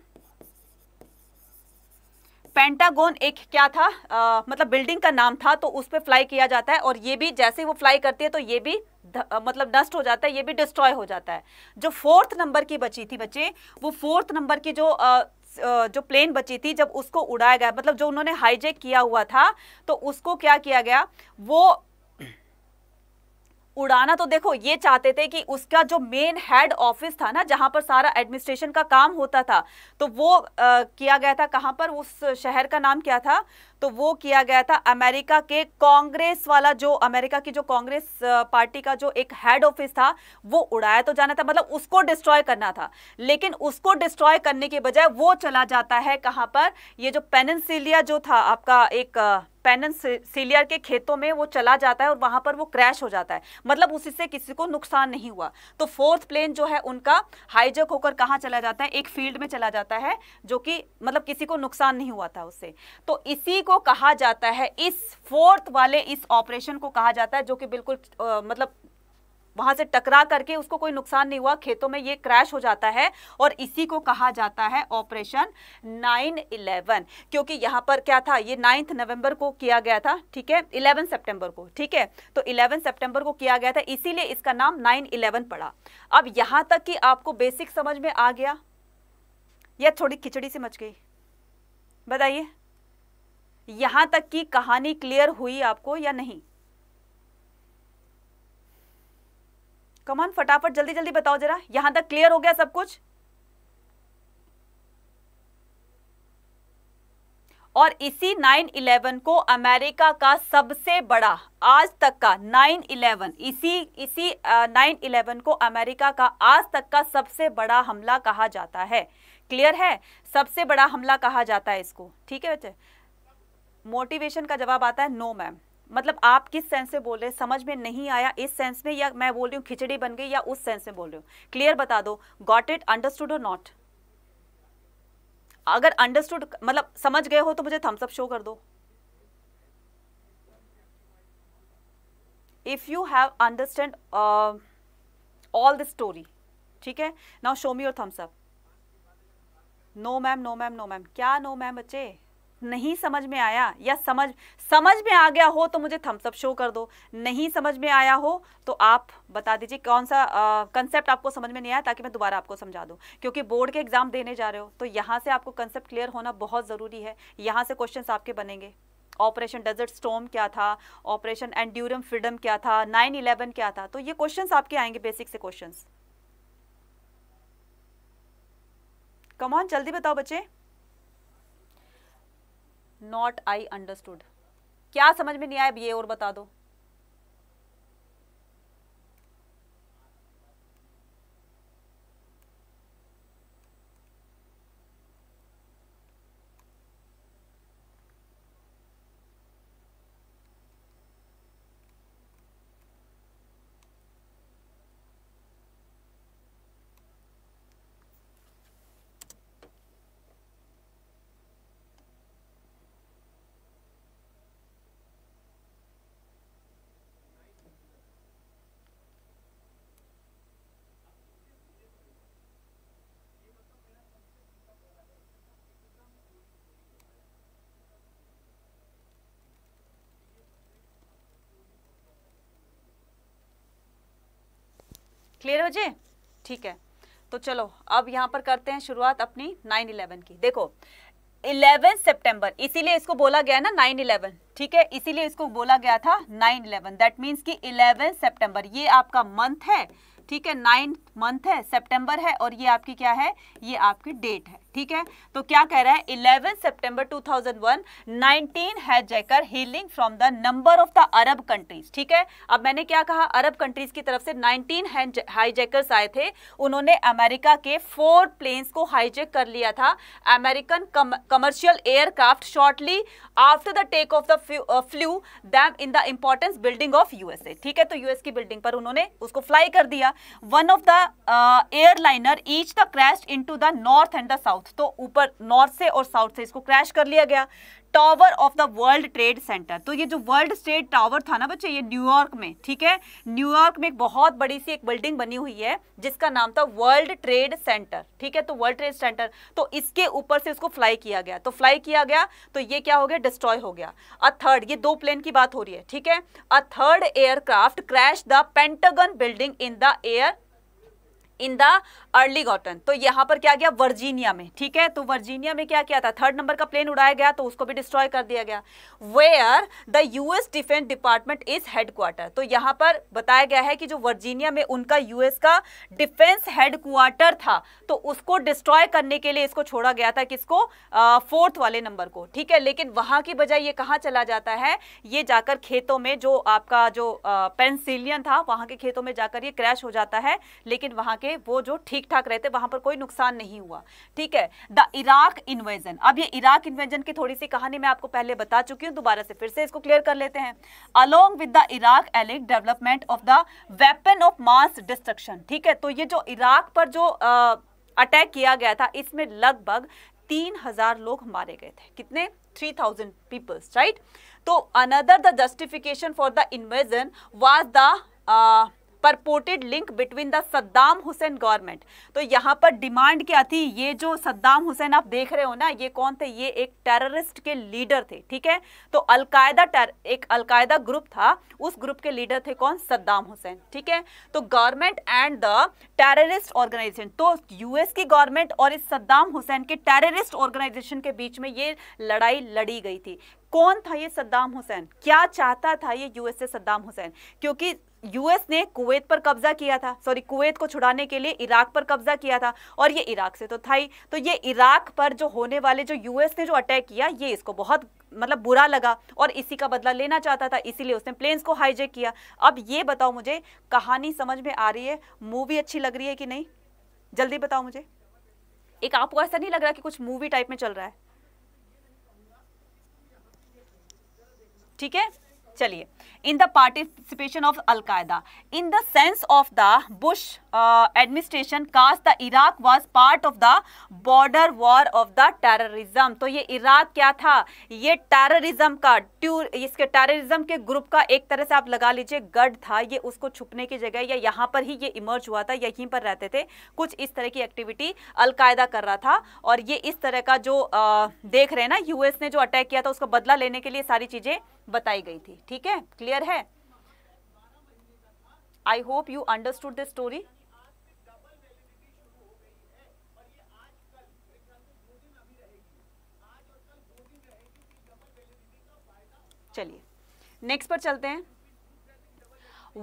पेंटागोन एक क्या था आ, मतलब बिल्डिंग का नाम था तो उस पर फ्लाई किया जाता है और ये भी जैसे ही वो फ्लाई करती है तो ये भी मतलब नष्ट हो जाता है ये भी डिस्ट्रॉय हो जाता है जो फोर्थ नंबर की बची थी बच्चे वो फोर्थ नंबर की जो आ, जो प्लेन बची थी जब उसको उड़ाया गया मतलब जो उन्होंने हाईजेक किया हुआ था तो उसको क्या किया गया वो उड़ाना तो देखो ये चाहते थे कि उसका जो मेन हेड ऑफिस था ना जहां पर सारा एडमिनिस्ट्रेशन का काम होता था तो वो आ, किया गया था कहां पर उस शहर का नाम क्या था तो वो किया गया था अमेरिका के कांग्रेस वाला जो अमेरिका की जो कांग्रेस पार्टी का जो एक हेड ऑफिस था वो उड़ाया तो जाना था मतलब उसको डिस्ट्रॉय करना था लेकिन उसको डिस्ट्रॉय करने के बजाय वो चला जाता है कहां पर ये जो पेनसिलिया जो था आपका एक पेनसिलियर के खेतों में वो चला जाता है और वहां पर वो क्रैश हो जाता है मतलब उसी से किसी को नुकसान नहीं हुआ तो फोर्थ प्लेन जो है उनका हाईजेक होकर कहाँ चला जाता है एक फील्ड में चला जाता है जो कि मतलब किसी को नुकसान नहीं हुआ था उससे तो इसी को कहा जाता है इस फोर्थ वाले इस ऑपरेशन को कहा जाता है जो कि बिल्कुल आ, मतलब वहां से टकरा करके उसको कोई नुकसान नहीं हुआ खेतों में ये क्रैश हो जाता है और इसी को कहा जाता है ऑपरेशन नाइन इलेवन क्योंकि यहां पर क्या था ये नाइन्थ नवंबर को किया गया था ठीक है इलेवन सितंबर को ठीक है तो इलेवन सितंबर को किया गया था इसीलिए इसका नाम नाइन इलेवन पड़ा अब यहां तक कि आपको बेसिक समझ में आ गया या थोड़ी खिचड़ी से मच गई बताइए यहां तक की कहानी क्लियर हुई आपको या नहीं कमान फटाफट जल्दी जल्दी बताओ जरा यहां तक क्लियर हो गया सब कुछ और इसी 9/11 को अमेरिका का सबसे बड़ा आज तक का 9/11 इसी इसी नाइन इलेवन को अमेरिका का आज तक का सबसे बड़ा हमला कहा जाता है क्लियर है सबसे बड़ा हमला कहा जाता है इसको ठीक है बच्चे मोटिवेशन का जवाब आता है नो मैम मतलब आप किस सेंस से बोल रहे हैं समझ में नहीं आया इस सेंस में या मैं बोल रही हूँ खिचड़ी बन गई या उस सेंस में बोल रही हूँ क्लियर बता दो गॉट इट अंडरस्टूड और नॉट अगर अंडरस्टूड मतलब समझ गए हो तो मुझे थम्सअप शो कर दो if you have understand all the story ठीक है now show me your thumbs up no ma'am no ma'am no ma'am क्या नो मैम बच्चे नहीं समझ में आया या समझ समझ में आ गया हो तो मुझे थम्सअप शो कर दो नहीं समझ में आया हो तो आप बता दीजिए कौन सा कंसेप्ट आपको समझ में नहीं आया ताकि मैं दोबारा आपको समझा दूँ क्योंकि बोर्ड के एग्जाम देने जा रहे हो तो यहाँ से आपको कंसेप्ट क्लियर होना बहुत ज़रूरी है यहाँ से क्वेश्चन आपके बनेंगे ऑपरेशन डेजर्ट स्टोम क्या था ऑपरेशन एंड्यूरम फ्रीडम क्या था नाइन इलेवन क्या था तो ये क्वेश्चन आपके आएंगे बेसिक से क्वेश्चन कमॉन जल्दी बताओ बच्चे नॉट आई अंडरस्टूड क्या समझ में नहीं आया अब ये और बता दो क्लियर हो जाए ठीक है तो चलो अब यहाँ पर करते हैं शुरुआत अपनी नाइन इलेवन की देखो इलेवन सितंबर इसीलिए इसको बोला गया ना नाइन इलेवन ठीक है इसीलिए इसको बोला गया था नाइन इलेवन दैट मीन्स कि इलेवन सितंबर ये आपका मंथ है ठीक है नाइन्थ मंथ है सितंबर है और ये आपकी क्या है ये आपकी डेट है ठीक है तो क्या कह रहा है 11 सितंबर 2001 19 है jackers hailing from the number of the Arab countries ठीक है अब मैंने क्या कहा अरब कंट्रीज की तरफ से 19 हाईजेकर्स आए थे उन्होंने अमेरिका के फोर प्लेन्स को हाईजेक कर लिया था American commercial aircraft shortly after the take off the flew them in the importance building of USA ठीक है तो यूएस की बिल्डिंग पर उन्होंने उसको फ्लाई कर दिया one of the airliner each the crash in the north and the south south तो ऊपर नॉर्थ से और साउथ से इसको क्रैश कर लिया गया tower of the World Trade Center तो ये जो वर्ल्ड ट्रेड टावर था ना बच्चे ये न्यूयॉर्क में ठीक है न्यूयॉर्क में एक बहुत बड़ी सी एक बिल्डिंग बनी हुई है जिसका नाम था वर्ल्ड ट्रेड सेंटर ठीक है तो वर्ल्ड ट्रेड सेंटर तो इसके ऊपर से इसको फ्लाई किया गया तो फ्लाई किया गया तो ये क्या हो गया डिस्ट्रॉय हो गया अ थर्ड ये दो प्लेन की बात हो रही है ठीक है a third aircraft crash the Pentagon building in the air in the early gotten तो यहां पर क्या गया वर्जीनिया में ठीक है तो वर्जीनिया में क्या किया था थर्ड नंबर का प्लेन उड़ाया गया तो उसको भी डिस्ट्रॉय कर दिया गया where the US defence department is headquarter तो यहां पर बताया गया है कि जो वर्जीनिया में उनका यूएस का डिफेंस हेडक्वार्टर था तो उसको डिस्ट्रॉय करने के लिए इसको छोड़ा गया था किसको फोर्थ वाले नंबर को ठीक है लेकिन वहां की बजाय ये कहाँ चला जाता है ये जाकर खेतों में जो आपका जो पेंसिलियन था वहां के खेतों में जाकर ये क्रैश हो जाता है लेकिन वहां के के वो जो ठीक ठाक रहे थे वहाँ पर कोई नुकसान नहीं हुआ ठीक है द इराक इन्वेजन अब ये इराक इन्वेजन की थोड़ी सी कहानी मैं आपको पहले बता चुकी हूँ दोबारा से फिर से इसको क्लियर कर लेते हैं अलोंग विद द इराक एलिक development of the weapon of mass destruction ठीक है तो ये जो इराक पर जो अटैक किया गया था इसमें लगभग तीन हजार लोग मारे गए थे कितने थ्री थाउजेंड पीपल्स राइट तो another the justification for the invasion was the purported link between the Saddam Hussein government तो यहाँ पर डिमांड क्या थी ये जो सद्दाम हुसैन आप देख रहे हो ना ये कौन थे ये एक टेररिस्ट के लीडर थे ठीक है तो अलकायदा एक अलकायदा ग्रुप था उस ग्रुप के लीडर थे कौन सद्दाम हुसैन ठीक है तो government and the terrorist organisation तो यूएस की गवर्नमेंट और इस सद्दाम हुसैन के टेररिस्ट ऑर्गेनाइजेशन के बीच में ये लड़ाई लड़ी गई थी कौन था ये सद्दाम हुसैन क्या चाहता था ये यूएस से सद्दाम हुसैन क्योंकि यूएस ने कुवैत पर कब्जा किया था सॉरी कुवैत को छुड़ाने के लिए इराक पर कब्जा किया था और ये इराक से तो था ही तो ये इराक पर जो होने वाले जो यूएस ने जो अटैक किया ये इसको बहुत मतलब बुरा लगा और इसी का बदला लेना चाहता था इसीलिए उसने प्लेन्स को हाईजेक किया अब ये बताओ मुझे कहानी समझ में आ रही है मूवी अच्छी लग रही है कि नहीं जल्दी बताओ मुझे एक आपको ऐसा नहीं लग रहा कि कुछ मूवी टाइप में चल रहा है ठीक है चलिए in the participation of Al Qaeda. In the sense of the Bush uh, administration cast the Iraq was part of the border war of तो ये इराक क्या था ये टेररिज्म का ट्यूर इसके टेररिज्म के ग्रुप का एक तरह से आप लगा लीजिए गढ़ था ये उसको छुपने की जगह या यहाँ पर ही ये इमर्ज हुआ था यहीं पर रहते थे कुछ इस तरह की एक्टिविटी अलकायदा कर रहा था और ये इस तरह का जो आ, देख रहे हैं ना यूएस ने जो अटैक किया था उसका बदला लेने के लिए सारी चीज़ें बताई गई थी ठीक है क्लियर क्लियर है I hope you understood this story चलिए नेक्स्ट पर चलते हैं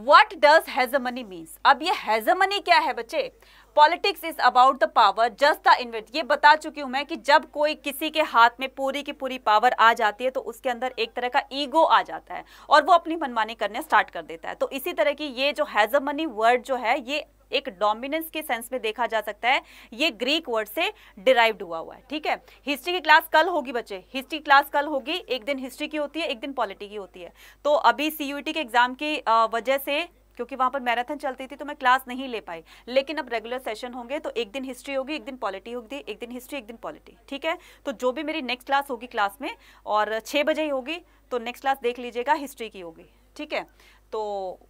वट डज हैजमनी मीन्स अब ये हैजमनी क्या है बच्चे politics is about the power just the invite ये बता चुकी हूँ मैं कि जब कोई किसी के हाथ में पूरी की पूरी पावर आ जाती है तो उसके अंदर एक तरह का ईगो आ जाता है और वो अपनी मनमानी करने स्टार्ट कर देता है तो इसी तरह की ये जो हैज़ मनी वर्ड जो है ये एक डोमिनेंस के सेंस में देखा जा सकता है ये ग्रीक वर्ड से डिराइव्ड हुआ हुआ है ठीक है हिस्ट्री की क्लास कल होगी बच्चे हिस्ट्री की क्लास कल होगी एक दिन हिस्ट्री की होती है एक दिन पॉलिटी की होती है तो अभी सी के एग्जाम की वजह से क्योंकि वहाँ पर मैराथन चलती थी तो मैं क्लास नहीं ले पाई लेकिन अब रेगुलर सेशन होंगे तो एक दिन हिस्ट्री होगी एक दिन पॉलिटी होगी एक दिन हिस्ट्री एक दिन पॉलिटी ठीक है तो जो भी मेरी नेक्स्ट क्लास होगी क्लास में और छः बजे ही होगी तो नेक्स्ट क्लास देख लीजिएगा हिस्ट्री की होगी ठीक है तो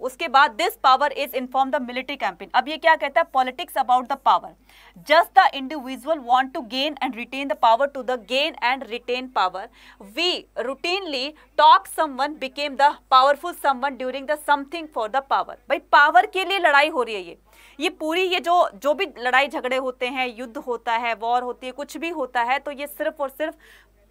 उसके बाद this power is inform the military campaign अब ये क्या कहता है politics about the power just the individual want to gain and retain the power to the gain and retain power we routinely talk someone became the powerful someone during the something for the power भाई power के लिए लड़ाई हो रही है ये ये पूरी ये जो जो भी लड़ाई झगड़े होते हैं युद्ध होता है वॉर होती है कुछ भी होता है तो ये सिर्फ और सिर्फ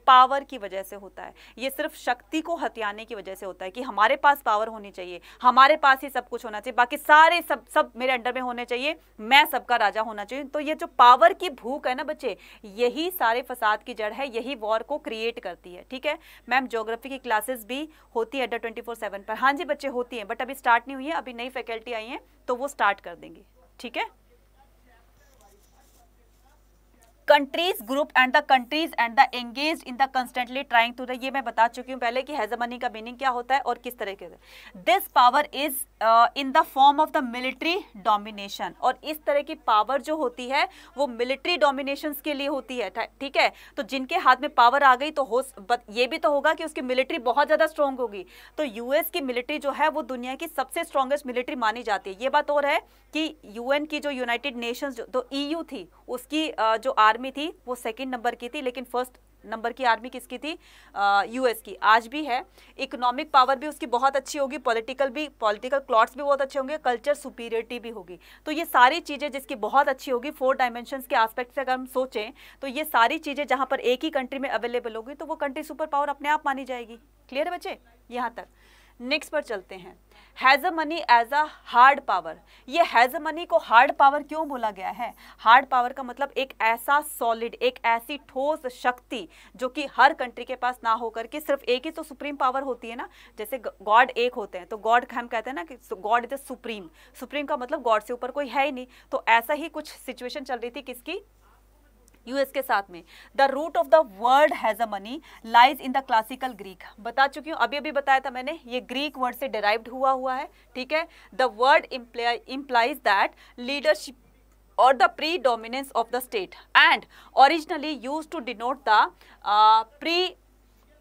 पावर की वजह से होता है ये सिर्फ शक्ति को हथियाने की वजह से होता है कि हमारे पास पावर होनी चाहिए हमारे पास ही सब कुछ होना चाहिए बाकी सारे सब सब मेरे अंडर में होने चाहिए मैं सबका राजा होना चाहिए तो ये जो पावर की भूख है ना बच्चे यही सारे फसाद की जड़ है यही वॉर को क्रिएट करती है ठीक है मैम जोग्राफी की क्लासेस भी होती है अंडर ट्वेंटी पर हाँ जी बच्चे होती हैं बट अभी स्टार्ट नहीं हुई है अभी नई फैकल्टी आई है तो वो स्टार्ट कर देंगे ठीक है countries group and the countries and the engage in the constantly trying to the ये मैं बता चुकी हूँ पहले कि हैजमनी का मीनिंग क्या होता है और किस तरीके से this power is in the form of the military domination और इस तरह की पावर जो होती है वो मिलिट्री डोमिनेशन के लिए होती है ठीक है तो जिनके हाथ में पावर आ गई तो हो ये भी तो होगा कि उसकी मिलिट्री बहुत ज़्यादा स्ट्रॉन्ग होगी तो यूएस की मिलिट्री जो है वो दुनिया की सबसे स्ट्रॉन्गेस्ट मिलिट्री मानी जाती है ये बात और है कि यूएन की जो यूनाइटेड नेशंस जो तो यू e थी उसकी uh, जो आर आर्मी थी वो सेकेंड नंबर की थी लेकिन फर्स्ट नंबर की आर्मी किसकी थी यूएस की आज भी है इकोनॉमिक पावर भी उसकी बहुत अच्छी होगी पॉलिटिकल भी पॉलिटिकल क्लॉट्स भी बहुत अच्छे होंगे कल्चर सुपीरियरिटी भी होगी तो ये सारी चीज़ें जिसकी बहुत अच्छी होगी फोर डायमेंशंस के आस्पेक्ट से अगर हम सोचें तो ये सारी चीज़ें जहाँ पर एक ही कंट्री में अवेलेबल होगी तो वो कंट्री सुपर पावर अपने आप मानी जाएगी क्लियर है बच्चे यहाँ तक नेक्स्ट पर चलते हैं hegemony as a hard power ये हैज़ अ मनी को हार्ड पावर क्यों बोला गया है हार्ड पावर का मतलब एक ऐसा सॉलिड एक ऐसी ठोस शक्ति जो कि हर कंट्री के पास ना होकर के सिर्फ एक ही तो सुप्रीम पावर होती है ना जैसे गॉड एक होते हैं तो गॉड हम कहते हैं ना कि God is a supreme supreme का मतलब गॉड से ऊपर कोई है ही नहीं तो ऐसा ही कुछ सिचुएशन चल रही थी किसकी यूएस के साथ में the root of the word hegemony lies in the classical Greek बता चुकी हूँ अभी अभी बताया था मैंने ये ग्रीक वर्ड से डिराइव्ड हुआ हुआ है ठीक है the word implies that leadership और the predominance of the state and originally use to denote the 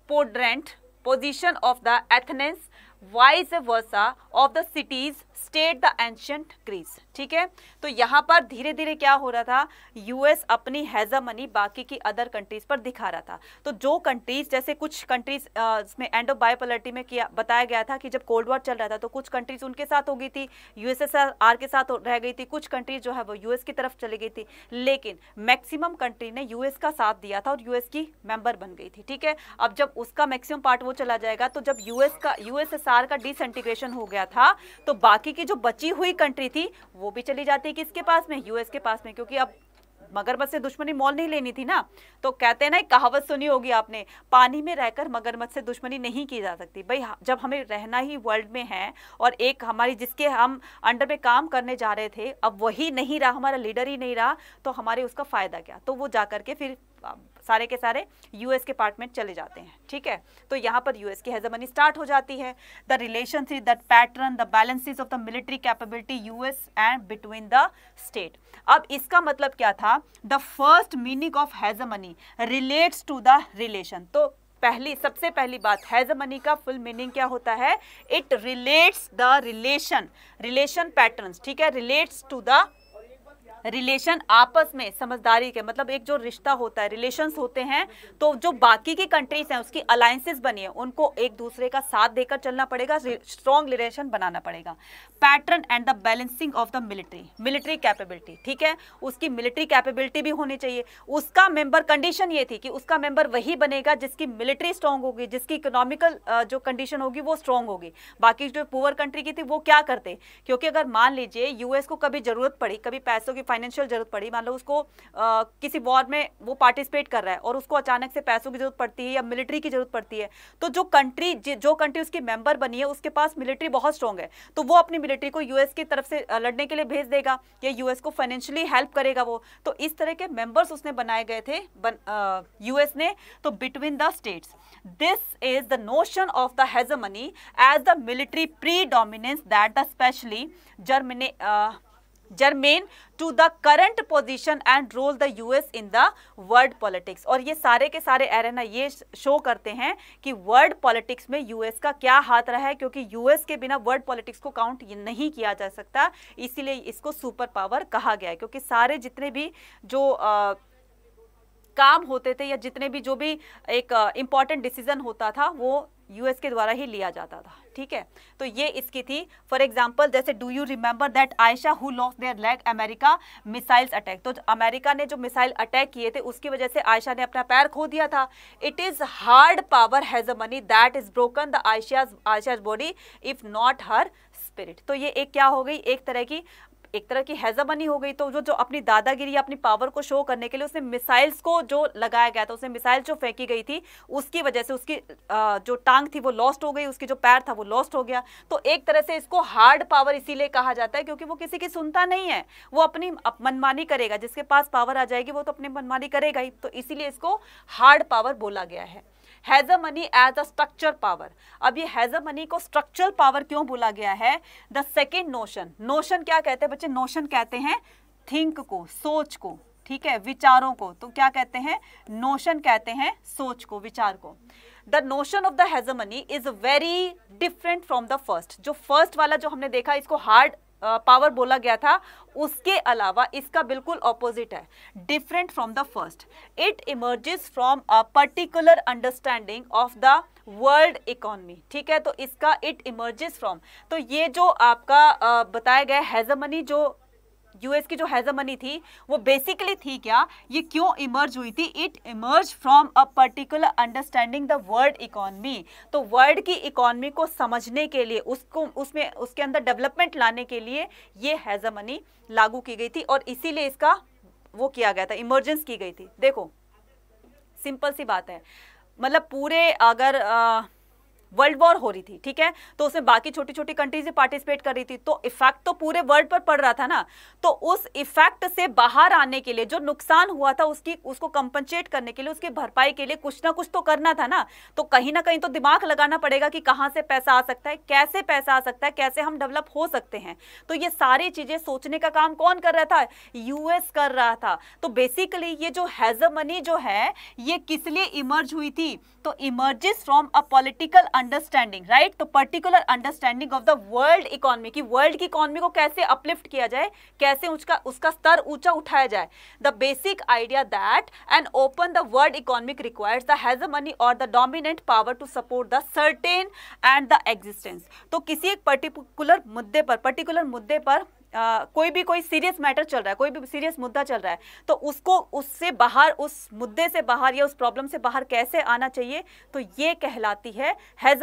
predominant position of the Athens vice versa of the cities state the ancient Greece ठीक है तो यहां पर धीरे धीरे क्या हो रहा था यूएस अपनी हैजा मनी बाकी की अदर कंट्रीज पर दिखा रहा था तो जो कंट्रीज जैसे कुछ कंट्रीज इसमें एंड ऑफ बायोपोलिटी में किया बताया गया था कि जब कोल्ड वॉर चल रहा था तो कुछ कंट्रीज उनके साथ हो गई थी यूएसएसआर के साथ रह गई थी कुछ कंट्रीज जो है वो यूएस की तरफ चली गई थी लेकिन मैक्सिमम कंट्री ने यूएस का साथ दिया था और यूएस की मेंबर बन गई थी ठीक है अब जब उसका मैक्सिमम पार्ट वो चला जाएगा तो जब यूएस का यूएसएसआर का डिसइंटीग्रेशन हो गया था तो बाकी बाकी की जो बची हुई कंट्री थी वो भी चली जाती किसके पास में यूएस के पास में क्योंकि अब मगरमच्छ से दुश्मनी मोल नहीं लेनी थी ना तो कहते हैं ना कहावत सुनी होगी आपने पानी में रहकर मगरमच्छ से दुश्मनी नहीं की जा सकती भाई हाँ, जब हमें रहना ही वर्ल्ड में है और एक हमारी जिसके हम अंडर में काम करने जा रहे थे अब वही नहीं रहा हमारा लीडर ही नहीं रहा तो हमारे उसका फ़ायदा क्या तो वो जा करके फिर सारे के सारे यूएस के पार्ट में चले जाते हैं ठीक है तो यहाँ पर यूएस की हेजमनी स्टार्ट हो जाती है the relation that pattern the balances of the military capability US and between the state अब इसका मतलब क्या था the first meaning of hegemony relates to the relation तो पहली सबसे पहली बात हैजमनी का फुल मीनिंग क्या होता है it relates the relation relation patterns ठीक है रिलेट्स टू द रिलेशन आपस में समझदारी के मतलब एक जो रिश्ता होता है रिलेशंस होते हैं तो जो बाकी की कंट्रीज हैं उसकी अलायंसेस बनी है उनको एक दूसरे का साथ देकर चलना पड़ेगा स्ट्रॉन्ग रिलेशन बनाना पड़ेगा pattern and the balancing of the military military capability ठीक है उसकी मिलिट्री कैपेबिलिटी भी होनी चाहिए उसका मेंबर कंडीशन ये थी कि उसका मेंबर वही बनेगा जिसकी मिलिट्री स्ट्रॉन्ग होगी जिसकी इकोनॉमिकल जो कंडीशन होगी वो स्ट्रॉन्ग होगी बाकी जो पुअर कंट्री की थी वो क्या करते क्योंकि अगर मान लीजिए यूएस को कभी जरूरत पड़ी कभी पैसों की फाइनेंशियल जरूरत पड़ी मान लो उसको आ, किसी वॉर में वो पार्टिसिपेट कर रहा है और उसको अचानक से पैसों की जरूरत पड़ती है या मिलिट्री की जरूरत पड़ती है तो जो कंट्री जो कंट्री उसकी मेंबर बनी है उसके पास मिलिट्री बहुत स्ट्रॉन्ग है तो वो अपनी मिलिट्री को यूएस की तरफ से लड़ने के लिए भेज देगा या यूएस को फाइनेंशियली हेल्प करेगा वो तो इस तरह के मेंबर्स उसने बनाए गए थे यूएस ने तो between the states this is the notion of the hegemony as the military predominance that the specially Germany germane to the current position and role the US in the world politics और ये सारे के सारे arena ये show करते हैं कि world politics में यूएस का क्या हाथ रहा है क्योंकि यूएस के बिना वर्ल्ड पॉलिटिक्स को काउंट नहीं किया जा सकता इसीलिए इसको सुपर पावर कहा गया है क्योंकि सारे जितने भी जो आ, काम होते थे या जितने भी जो भी एक इम्पॉर्टेंट डिसीजन होता था वो यूएस के द्वारा ही लिया जाता था ठीक है तो ये इसकी थी फॉर एग्जाम्पल जैसे do you remember that Aisha who lost their leg America missiles attack तो अमेरिका ने जो मिसाइल अटैक किए थे उसकी वजह से आयशा ने अपना पैर खो दिया था it is hard power hegemony that is broken the Aisha's Aisha's body if not her spirit तो ये एक क्या हो गई एक तरह की एक तरह की हैजा बनी हो गई तो जो जो अपनी दादागिरी अपनी पावर को शो करने के लिए उसने मिसाइल्स को जो लगाया गया था उसने मिसाइल जो फेंकी गई थी उसकी वजह से उसकी जो टांग थी वो लॉस्ट हो गई उसकी जो पैर था वो लॉस्ट हो गया तो एक तरह से इसको हार्ड पावर इसीलिए कहा जाता है क्योंकि वो किसी की सुनता नहीं है वो अपनी मनमानी करेगा जिसके पास पावर आ जाएगी वो तो अपनी मनमानी करेगा ही तो इसीलिए इसको हार्ड पावर बोला गया है hegemony as a structure power अब ये हैज़ अ मनी को स्ट्रक्चरल पावर क्यों बोला गया है द सेकेंड नोशन नोशन क्या कहते हैं बच्चे नोशन कहते हैं थिंक को सोच को ठीक है विचारों को तो क्या कहते हैं नोशन कहते हैं सोच को विचार को the notion of the hegemony is very different from the first जो फर्स्ट वाला जो हमने देखा इसको हार्ड पावर बोला गया था उसके अलावा इसका बिल्कुल ऑपोजिट है different from the first it emerges from a particular understanding of the world economy ठीक है तो इसका इट इमर्जेस फ्रॉम तो ये जो आपका बताया गया हैजमनी जो यूएस की जो हैजमनी थी वो बेसिकली थी क्या ये क्यों इमर्ज हुई थी it emerge from a particular understanding the world economy तो वर्ल्ड की इकोनॉमी को समझने के लिए उसको उसमें उसके अंदर डेवलपमेंट लाने के लिए ये हैजमनी लागू की गई थी और इसीलिए इसका वो किया गया था इमरजेंस की गई थी देखो सिंपल सी बात है मतलब पूरे अगर आ, वर्ल्ड वॉर हो रही थी ठीक है तो उसमें बाकी छोटी छोटी कंट्रीज भी पार्टिसिपेट कर रही थी तो इफेक्ट तो पूरे वर्ल्ड पर पड़ रहा था ना तो उस इफेक्ट से बाहर आने के लिए जो नुकसान हुआ था उसकी उसको कंपनसेट करने के लिए उसकी भरपाई के लिए कुछ ना कुछ तो करना था ना तो कहीं ना कहीं तो दिमाग लगाना पड़ेगा कि कहाँ से पैसा आ सकता है कैसे पैसा आ सकता है कैसे हम डेवलप हो सकते हैं तो ये सारी चीज़ें सोचने का काम कौन कर रहा था यूएस कर रहा था तो बेसिकली ये जो हैज मनी जो है ये किस लिए इमर्ज हुई थी तो emerges from a political understanding right तो particular understanding of the world economy की वर्ल्ड की इकोनॉमी को कैसे अपलिफ्ट किया जाए कैसे उसका उसका स्तर ऊंचा उठाया जाए the basic idea that and open the world economic requires the hegemony और the dominant power to support the certain and the existence तो किसी एक पर्टिकुलर मुद्दे पर पर्टिकुलर मुद्दे पर आ, कोई भी कोई सीरियस मैटर चल रहा है कोई भी सीरियस मुद्दा चल रहा है तो उसको उससे बाहर उस मुद्दे से बाहर या उस प्रॉब्लम से बाहर कैसे आना चाहिए तो ये कहलाती है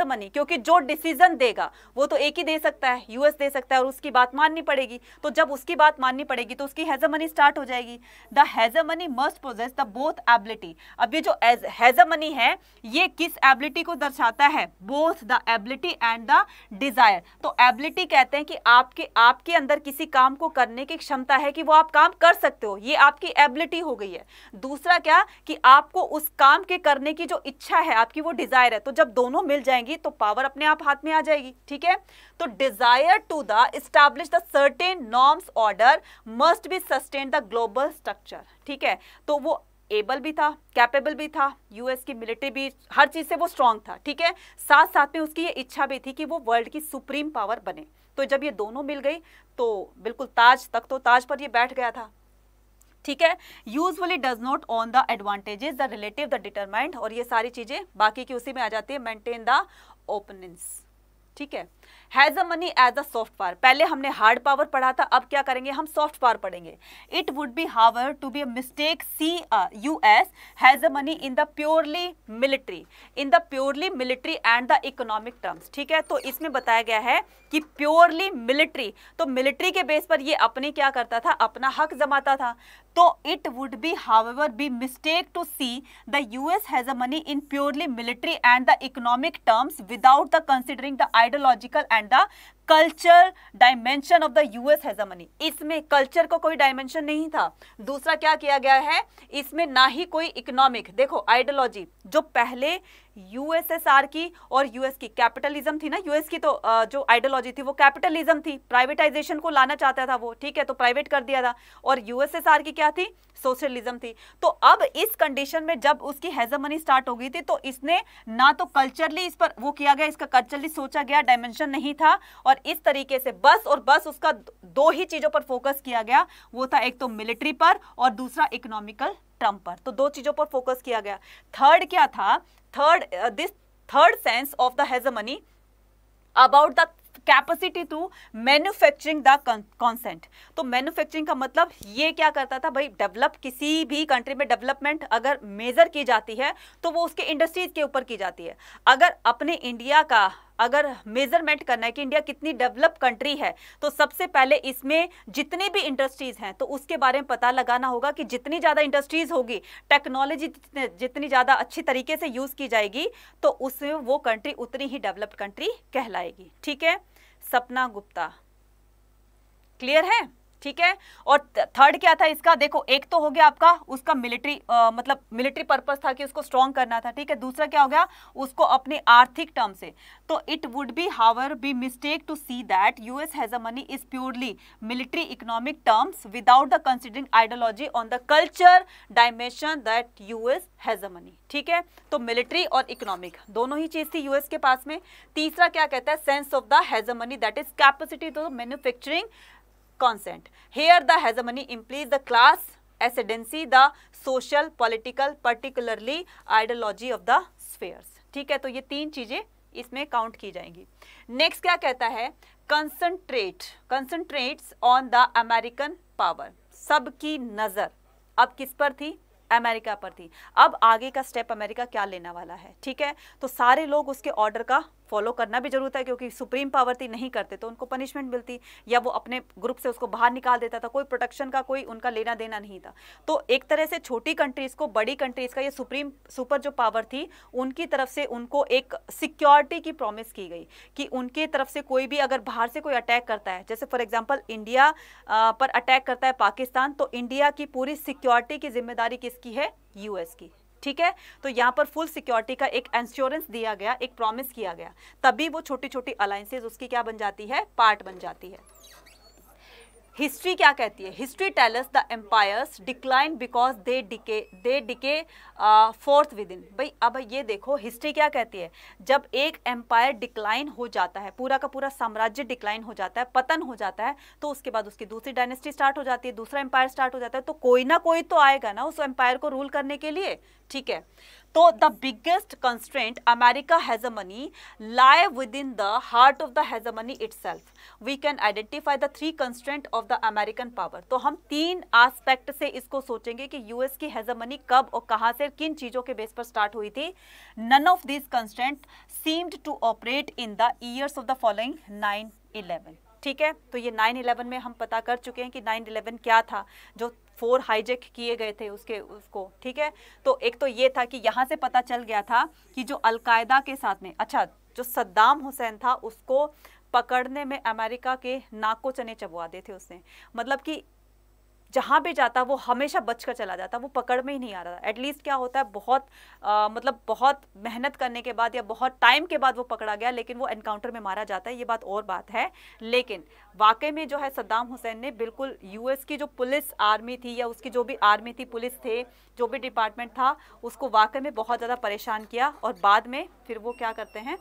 मनी क्योंकि जो डिसीजन देगा वो तो एक ही दे सकता है यूएस दे सकता है और उसकी बात माननी पड़ेगी तो जब उसकी बात माननी पड़ेगी तो उसकी हैज़ अ मनी स्टार्ट हो जाएगी the hegemony must possess the both ability अब ये जो मनी है ये किस एबिलिटी को दर्शाता है both the ability and the desire तो एबिलिटी कहते हैं कि आपके आपके अंदर किसी किसी काम को करने की क्षमता है कि वो आप काम कर सकते हो ये आपकी एबिलिटी हो गई है दूसरा क्या कि आपको उस काम के करने की जो इच्छा है आपकी वो डिज़ायर है तो जब दोनों मिल जाएंगी तो पावर अपने आप हाथ में आ जाएगी ठीक है तो desire to the establish the certain norms order must be sustain the global structure ठीक है तो वो एबल भी था कैपेबल भी था यूएस की मिलिट्री भी हर चीज़ से वो स्ट्रांग था ठीक है साथ साथ में उसकी ये इच्छा भी थी कि वो वर्ल्ड की सुप्रीम पावर बने तो जब ये दोनों मिल गई तो बिल्कुल ताज तक तो ताज पर ये बैठ गया था ठीक है usually does not on the advantages the relative the determined और ये सारी चीज़ें बाकी की उसी में आ जाती है मेंटेन द ओपनेंस ठीक है hegemony as a soft power पहले हमने हार्ड पावर पढ़ा था अब क्या करेंगे हम सॉफ्ट पावर पढ़ेंगे it would be hour to be a mistake see U S hegemony in the purely military in the purely military and the economic terms ठीक है तो इसमें बताया गया है कि प्योरली मिलिट्री तो मिलिट्री के बेस पर ये अपने क्या करता था अपना हक जमाता था तो it would be hour be mistake to see the U S hegemony in purely military and the economic terms without the considering the ideological and the culture dimension of the US hegemony इसमें culture को कोई dimension नहीं था दूसरा क्या किया गया है इसमें ना ही कोई इकोनॉमिक देखो आइडियोलॉजी जो पहले यूएसएसआर की और यूएस की कैपिटलिज्म थी ना यूएस की तो जो आइडियोलॉजी थी वो कैपिटलिज्म थी प्राइवेटाइजेशन को लाना चाहता था वो ठीक है तो प्राइवेट कर दिया था और यूएसएसआर की क्या थी सोशलिज्म थी तो अब इस कंडीशन में जब उसकी हेजमनी स्टार्ट हो गई थी तो इसने ना तो कल्चरली इस पर वो किया गया इसका कल्चरली सोचा गया डायमेंशन नहीं था और और इस तरीके से बस और बस उसका दो ही चीज़ों पर फोकस किया गया वो था एक तो मिलिट्री पर और दूसरा इकोनॉमिकल टर्म पर तो दो चीज़ों पर फोकस किया गया थर्ड क्या था third this third sense of the hegemony about the capacity to manufacturing the consent तो मैन्युफैक्चरिंग का मतलब ये क्या करता था भाई डेवलप किसी भी कंट्री में डेवलपमेंट अगर मेजर की जाती है तो वो उसके इंडस्ट्रीज के ऊपर की जाती है अगर अपने इंडिया का अगर मेजरमेंट करना है कि इंडिया कितनी डेवलप कंट्री है तो सबसे पहले इसमें जितनी भी इंडस्ट्रीज हैं तो उसके बारे में पता लगाना होगा कि जितनी ज़्यादा इंडस्ट्रीज होगी टेक्नोलॉजी जितनी ज़्यादा अच्छी तरीके से यूज़ की जाएगी तो उसमें वो कंट्री उतनी ही डेवलप्ड कंट्री कहलाएगी ठीक है सपना गुप्ता क्लियर है ठीक है और थर्ड क्या था इसका देखो एक तो हो गया आपका उसका मिलिट्री मतलब मिलिट्री पर्पज था कि उसको स्ट्रॉन्ग करना था ठीक है दूसरा क्या हो गया उसको अपने आर्थिक टर्म से तो it would be hour be mistake to see that US hegemony is purely military economic terms without the considering ideology on the culture dimension that US hegemony ठीक है तो military और economic दोनों ही चीज थी US के पास में तीसरा क्या कहता है sense of the hegemony that is capacity to manufacturing consent. Here the hegemony implies the class ascendancy, the social, political, particularly ideology of the spheres. ठीक है तो ये तीन चीजें इसमें काउंट की जाएंगी नेक्स्ट क्या कहता है concentrate concentrates on the American power सबकी नज़र अब किस पर थी अमेरिका पर थी अब आगे का स्टेप अमेरिका क्या लेना वाला है ठीक है तो सारे लोग उसके ऑर्डर का फॉलो करना भी जरूरत है क्योंकि सुप्रीम पावर थी नहीं करते तो उनको पनिशमेंट मिलती या वो अपने ग्रुप से उसको बाहर निकाल देता था कोई प्रोटेक्शन का कोई उनका लेना देना नहीं था तो एक तरह से छोटी कंट्रीज़ को बड़ी कंट्रीज़ का ये सुप्रीम सुपर जो पावर थी उनकी तरफ से उनको एक सिक्योरिटी की प्रॉमिस की गई कि उनकी तरफ से कोई भी अगर बाहर से कोई अटैक करता है जैसे फॉर एग्जाम्पल इंडिया पर अटैक करता है पाकिस्तान तो इंडिया की पूरी सिक्योरिटी की जिम्मेदारी किसकी है यूएस की ठीक है तो यहाँ पर फुल सिक्योरिटी का एक इंश्योरेंस दिया गया एक प्रॉमिस किया गया तभी वो छोटी छोटी अलायंसेज उसकी क्या बन जाती है पार्ट बन जाती है हिस्ट्री क्या कहती है history tells the empires decline because they decay they decay forth within भाई अब ये देखो हिस्ट्री क्या कहती है जब एक एम्पायर डिक्लाइन हो जाता है पूरा का पूरा साम्राज्य डिक्लाइन हो जाता है पतन हो जाता है तो उसके बाद उसकी दूसरी डायनेस्टी स्टार्ट हो जाती है दूसरा एम्पायर स्टार्ट हो जाता है तो कोई ना कोई तो आएगा ना उस एम्पायर को रूल करने के लिए ठीक है तो the biggest constraint America hegemony lie within the heart of money itself we can identify the three constant of the American power तो हम तीन आस्पेक्ट से इसको सोचेंगे कि यूएस की मनी कब और कहां से किन चीजों के बेस पर स्टार्ट हुई थी none of this constant seemed to operate in the years of the following nine eleven ठीक है तो ये 911 में हम पता कर चुके हैं कि 911 क्या था जो फोर हाईजेक किए गए थे उसके उसको ठीक है तो एक तो ये था कि यहाँ से पता चल गया था कि जो अलकायदा के साथ में अच्छा जो सद्दाम हुसैन था उसको पकड़ने में अमेरिका के नाको चने चबवा दे थे उसने मतलब कि जहाँ भी जाता वो हमेशा बच कर चला जाता वो पकड़ में ही नहीं आ रहा था एटलीस्ट क्या होता है बहुत आ, मतलब बहुत मेहनत करने के बाद या बहुत टाइम के बाद वो पकड़ा गया लेकिन वो एनकाउंटर में मारा जाता है ये बात और बात है लेकिन वाकई में जो है सद्दाम हुसैन ने बिल्कुल यूएस की जो पुलिस आर्मी थी या उसकी जो भी आर्मी थी पुलिस थे जो भी डिपार्टमेंट था उसको वाकई में बहुत ज़्यादा परेशान किया और बाद में फिर वो क्या करते हैं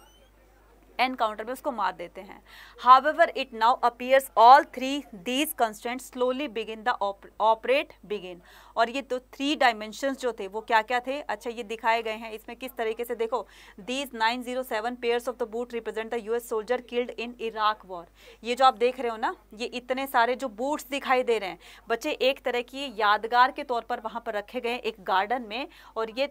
एनकाउंटर में उसको मार देते हैं however it now appears all three these constant slowly begin the operate begin और ये तो थ्री डायमेंशन जो थे वो क्या क्या थे अच्छा ये दिखाए गए हैं इसमें किस तरीके से देखो these nine zero seven pairs of the boot represent the US soldier killed in Iraq war ये जो आप देख रहे हो ना ये इतने सारे जो बूट्स दिखाई दे रहे हैं बच्चे एक तरह की यादगार के तौर पर वहाँ पर रखे गए एक गार्डन में और ये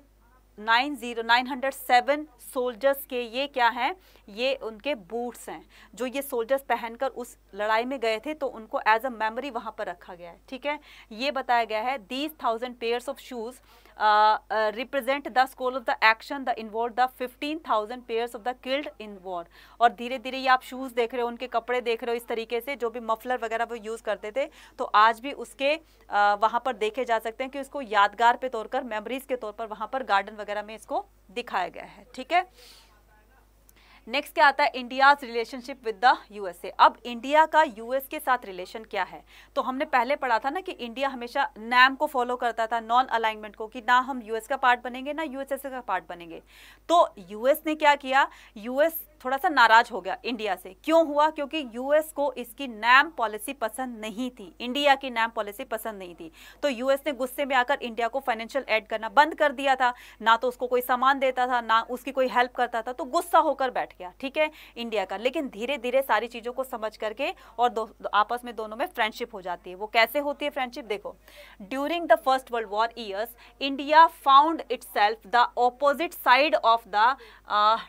nine zero nine hundred seven soldiers के ये क्या हैं ये उनके बूट्स हैं जो ये सोल्जर्स पहनकर उस लड़ाई में गए थे तो उनको एज अ मेमोरी वहाँ पर रखा गया है ठीक है ये बताया गया है these thousand pairs of shoes represent the scale of the action the action the involved thousand pairs of the killed in war और धीरे धीरे ये आप शूज़ देख रहे हो उनके कपड़े देख रहे हो इस तरीके से जो भी मफलर वगैरह वो यूज़ करते थे तो आज भी उसके uh, वहाँ पर देखे जा सकते हैं कि उसको यादगार पे तौर पर मेमोरीज़ के तौर पर वहाँ पर गार्डन वगैरह में इसको दिखाया गया है ठीक है नेक्स्ट क्या आता है India's relationship with the USA अब इंडिया का यूएस के साथ रिलेशन क्या है तो हमने पहले पढ़ा था ना कि इंडिया हमेशा नैम को फॉलो करता था नॉन अलाइनमेंट को कि ना हम यूएस का पार्ट बनेंगे ना यूएसएसए का पार्ट बनेंगे तो यूएस ने क्या किया यूएस थोड़ा सा नाराज हो गया इंडिया से क्यों हुआ क्योंकि यूएस को इसकी नैम पॉलिसी पसंद नहीं थी इंडिया की नैम पॉलिसी पसंद नहीं थी तो यूएस ने गुस्से में आकर इंडिया को फाइनेंशियल ऐड करना बंद कर दिया था ना तो उसको कोई सामान देता था ना उसकी कोई हेल्प करता था तो गुस्सा होकर बैठ गया ठीक है इंडिया का लेकिन धीरे धीरे सारी चीज़ों को समझ करके और दो, आपस में दोनों में फ्रेंडशिप हो जाती है वो कैसे होती है फ्रेंडशिप देखो during the first world war years India found it the opposite side of the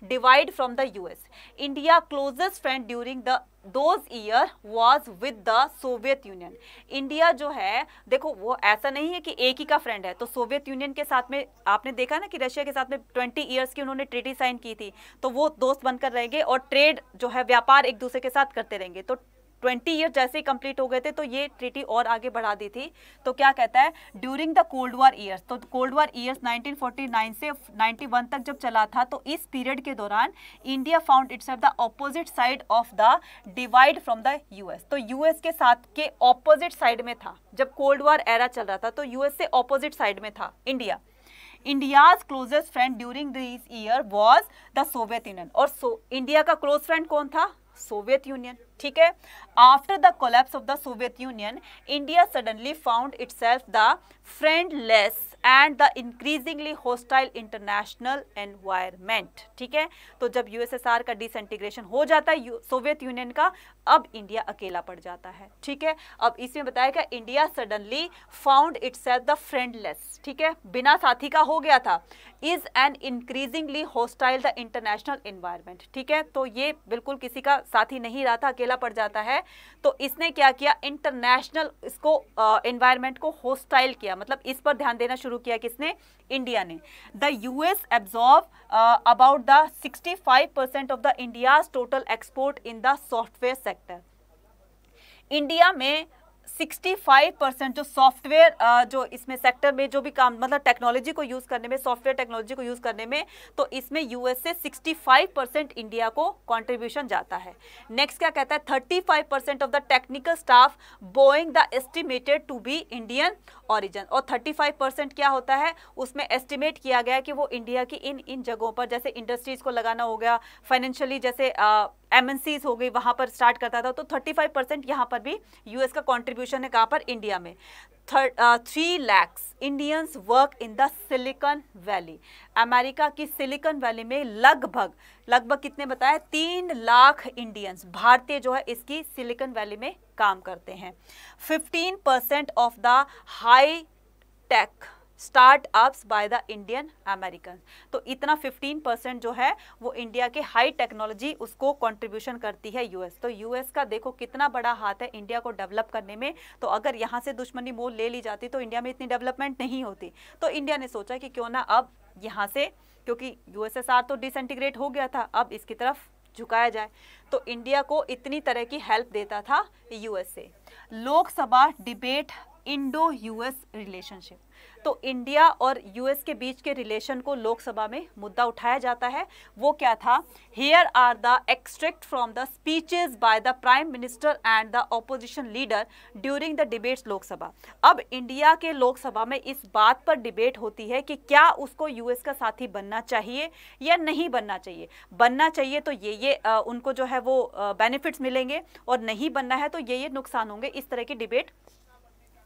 divide from the US years. India closest friend during the those year was with the Soviet Union India जो है देखो वो ऐसा नहीं है कि एक ही का फ्रेंड है तो सोवियत यूनियन के साथ में आपने देखा ना कि रशिया के साथ में ट्वेंटी ईयर्स की उन्होंने ट्रीटी साइन की थी तो वो दोस्त बनकर रहेंगे और ट्रेड जो है व्यापार एक दूसरे के साथ करते रहेंगे तो ट्वेंटी ईयर जैसे ही कंप्लीट हो गए थे तो ये ट्रीटी और आगे बढ़ा दी थी तो क्या कहता है during the cold war years तो कोल्ड वॉर ईयर्स 1949 से 91 तक जब चला था तो इस पीरियड के दौरान India found its the opposite side of the divide from the US तो यूएस के साथ के ऑपोजिट साइड में था जब कोल्ड वॉर एरा चल रहा था तो यूएस से ऑपोजिट साइड में था India India's closest friend during this year was the Soviet Union और सो इंडिया का क्लोज फ्रेंड कौन था सोवियत यूनियन ठीक है after the collapse of the Soviet Union India suddenly found itself the friendless and the increasingly hostile international environment ठीक है तो जब यूएसएसआर का डिसइंटीग्रेशन हो जाता है सोवियत यूनियन का अब इंडिया अकेला पड़ जाता है ठीक है अब इसमें बताया गया India suddenly found its the friendless ठीक है बिना साथी का हो गया था is an increasingly hostile the international environment ठीक है तो ये बिल्कुल किसी का साथी नहीं रहा था अकेला पड़ जाता है तो इसने क्या किया इंटरनेशनल इसको इन्वायरमेंट को होस्टाइल किया मतलब इस पर ध्यान देना शुरू शुरू किया किसने इंडिया ने the US absorb about the 65 percent of the India total export in the software sector India में 65 परसेंट जो सॉफ्टवेयर जो इसमें सेक्टर में जो भी काम मतलब टेक्नोलॉजी को यूज़ करने में सॉफ्टवेयर टेक्नोलॉजी को यूज़ करने में तो इसमें यूएस से 65 परसेंट इंडिया को कंट्रीब्यूशन जाता है नेक्स्ट क्या कहता है 35 percent of the technical staff Boeing the estimated to be Indian origin और 35 परसेंट क्या होता है उसमें एस्टिमेट किया गया कि वो इंडिया की इन इन जगहों पर जैसे इंडस्ट्रीज़ को लगाना हो गया फाइनेंशियली जैसे आ, एमएनसीज हो गई वहाँ पर स्टार्ट करता था तो 35 परसेंट यहाँ पर भी यूएस का कंट्रीब्यूशन है कहाँ पर इंडिया में three lakhs Indians work in the Silicon Valley America की सिलिकॉन वैली में लगभग लगभग कितने बताया तीन लाख इंडियंस भारतीय जो है इसकी सिलिकॉन वैली में काम करते हैं 15 percent of the high tech startups by the Indian American तो इतना 15 परसेंट जो है वो इंडिया के हाई टेक्नोलॉजी उसको कंट्रीब्यूशन करती है यूएस तो यूएस का देखो कितना बड़ा हाथ है इंडिया को डेवलप करने में तो अगर यहाँ से दुश्मनी मोल ले ली जाती तो इंडिया में इतनी डेवलपमेंट नहीं होती तो इंडिया ने सोचा कि क्यों ना अब यहाँ से क्योंकि यूएसएसआर तो डिसइंटीग्रेट हो गया था अब इसकी तरफ झुकाया जाए तो इंडिया को इतनी तरह की हेल्प देता था USA Lok Sabha debate Indo US relationship तो इंडिया और यूएस के बीच के रिलेशन को लोकसभा में मुद्दा उठाया जाता है वो क्या था here are the extract from the speeches by the prime minister and the opposition leader during the debates Lok Sabha अब इंडिया के लोकसभा में इस बात पर डिबेट होती है कि क्या उसको यूएस का साथी बनना चाहिए या नहीं बनना चाहिए बनना चाहिए तो ये ये आ, उनको जो है वो बेनिफिट्स मिलेंगे और नहीं बनना है तो ये ये नुकसान होंगे इस तरह की डिबेट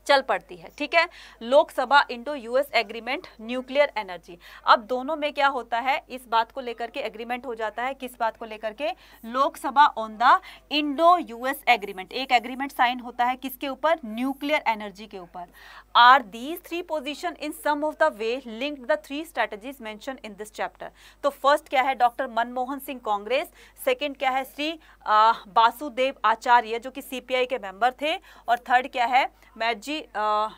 चल पड़ती है ठीक है Lok Sabha Indo US agreement nuclear energy अब दोनों में क्या होता है इस बात को लेकर के एग्रीमेंट हो जाता है किस बात को लेकर के Lok Sabha on the Indo US agreement एक एग्रीमेंट साइन होता है किसके ऊपर न्यूक्लियर एनर्जी के ऊपर are these three position in sum of the way link the three strategies mention in this chapter तो फर्स्ट क्या है डॉक्टर मनमोहन सिंह कांग्रेस सेकेंड क्या है श्री वासुदेव आचार्य जो कि सीपीआई के मेंबर थे और थर्ड क्या है मैजी uh,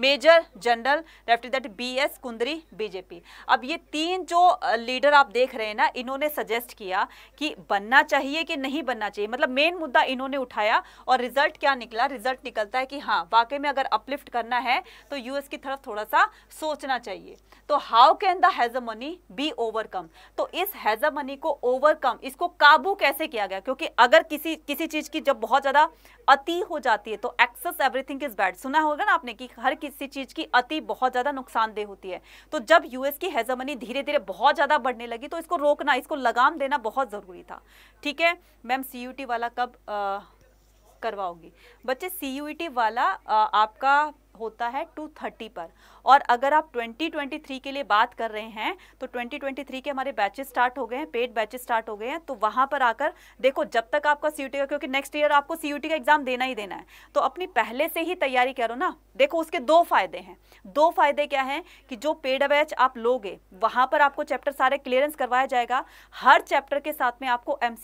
major general left that B S कुंदरी बीजेपी अब ये तीन जो लीडर आप देख रहे हैं ना इन्होंने सजेस्ट किया कि बनना चाहिए कि नहीं बनना चाहिए मतलब मेन मुद्दा इन्होंने उठाया और रिजल्ट क्या निकला रिजल्ट निकलता है कि हाँ वाकई में अगर अपलिफ्ट करना है तो यूएस की तरफ थोड़ा सा सोचना चाहिए तो how can the hegemony be overcome तो इस हैज़ मनी को ओवरकम इसको काबू कैसे किया गया क्योंकि अगर किसी किसी चीज़ की जब बहुत ज़्यादा अति हो जाती है तो एक्सेस एवरीथिंग इज बैड सुना होगा ना आपने कि हर किसी चीज़ की अति बहुत ज़्यादा नुकसानदेह होती है तो जब यूएस की हेजमनी धीरे धीरे बहुत ज़्यादा बढ़ने लगी तो इसको रोकना इसको लगाम देना बहुत ज़रूरी था ठीक है मैम सीयूटी वाला कब आ, करवाओगी बच्चे सी e वाला आपका होता है 230 पर और अगर आप 2023 के लिए बात कर रहे हैं तो 2023 के हमारे बैचेस स्टार्ट हो गए हैं पेड बैचेस स्टार्ट हो गए हैं तो वहां पर आकर देखो जब तक आपका सी e का क्योंकि नेक्स्ट ईयर आपको सी e का एग्ज़ाम देना ही देना है तो अपनी पहले से ही तैयारी करो ना देखो उसके दो फ़ायदे हैं दो फ़ायदे क्या हैं कि जो पेड बैच आप लोगे वहां पर आपको चैप्टर सारे क्लियरेंस करवाया जाएगा हर चैप्टर के साथ में आपको एम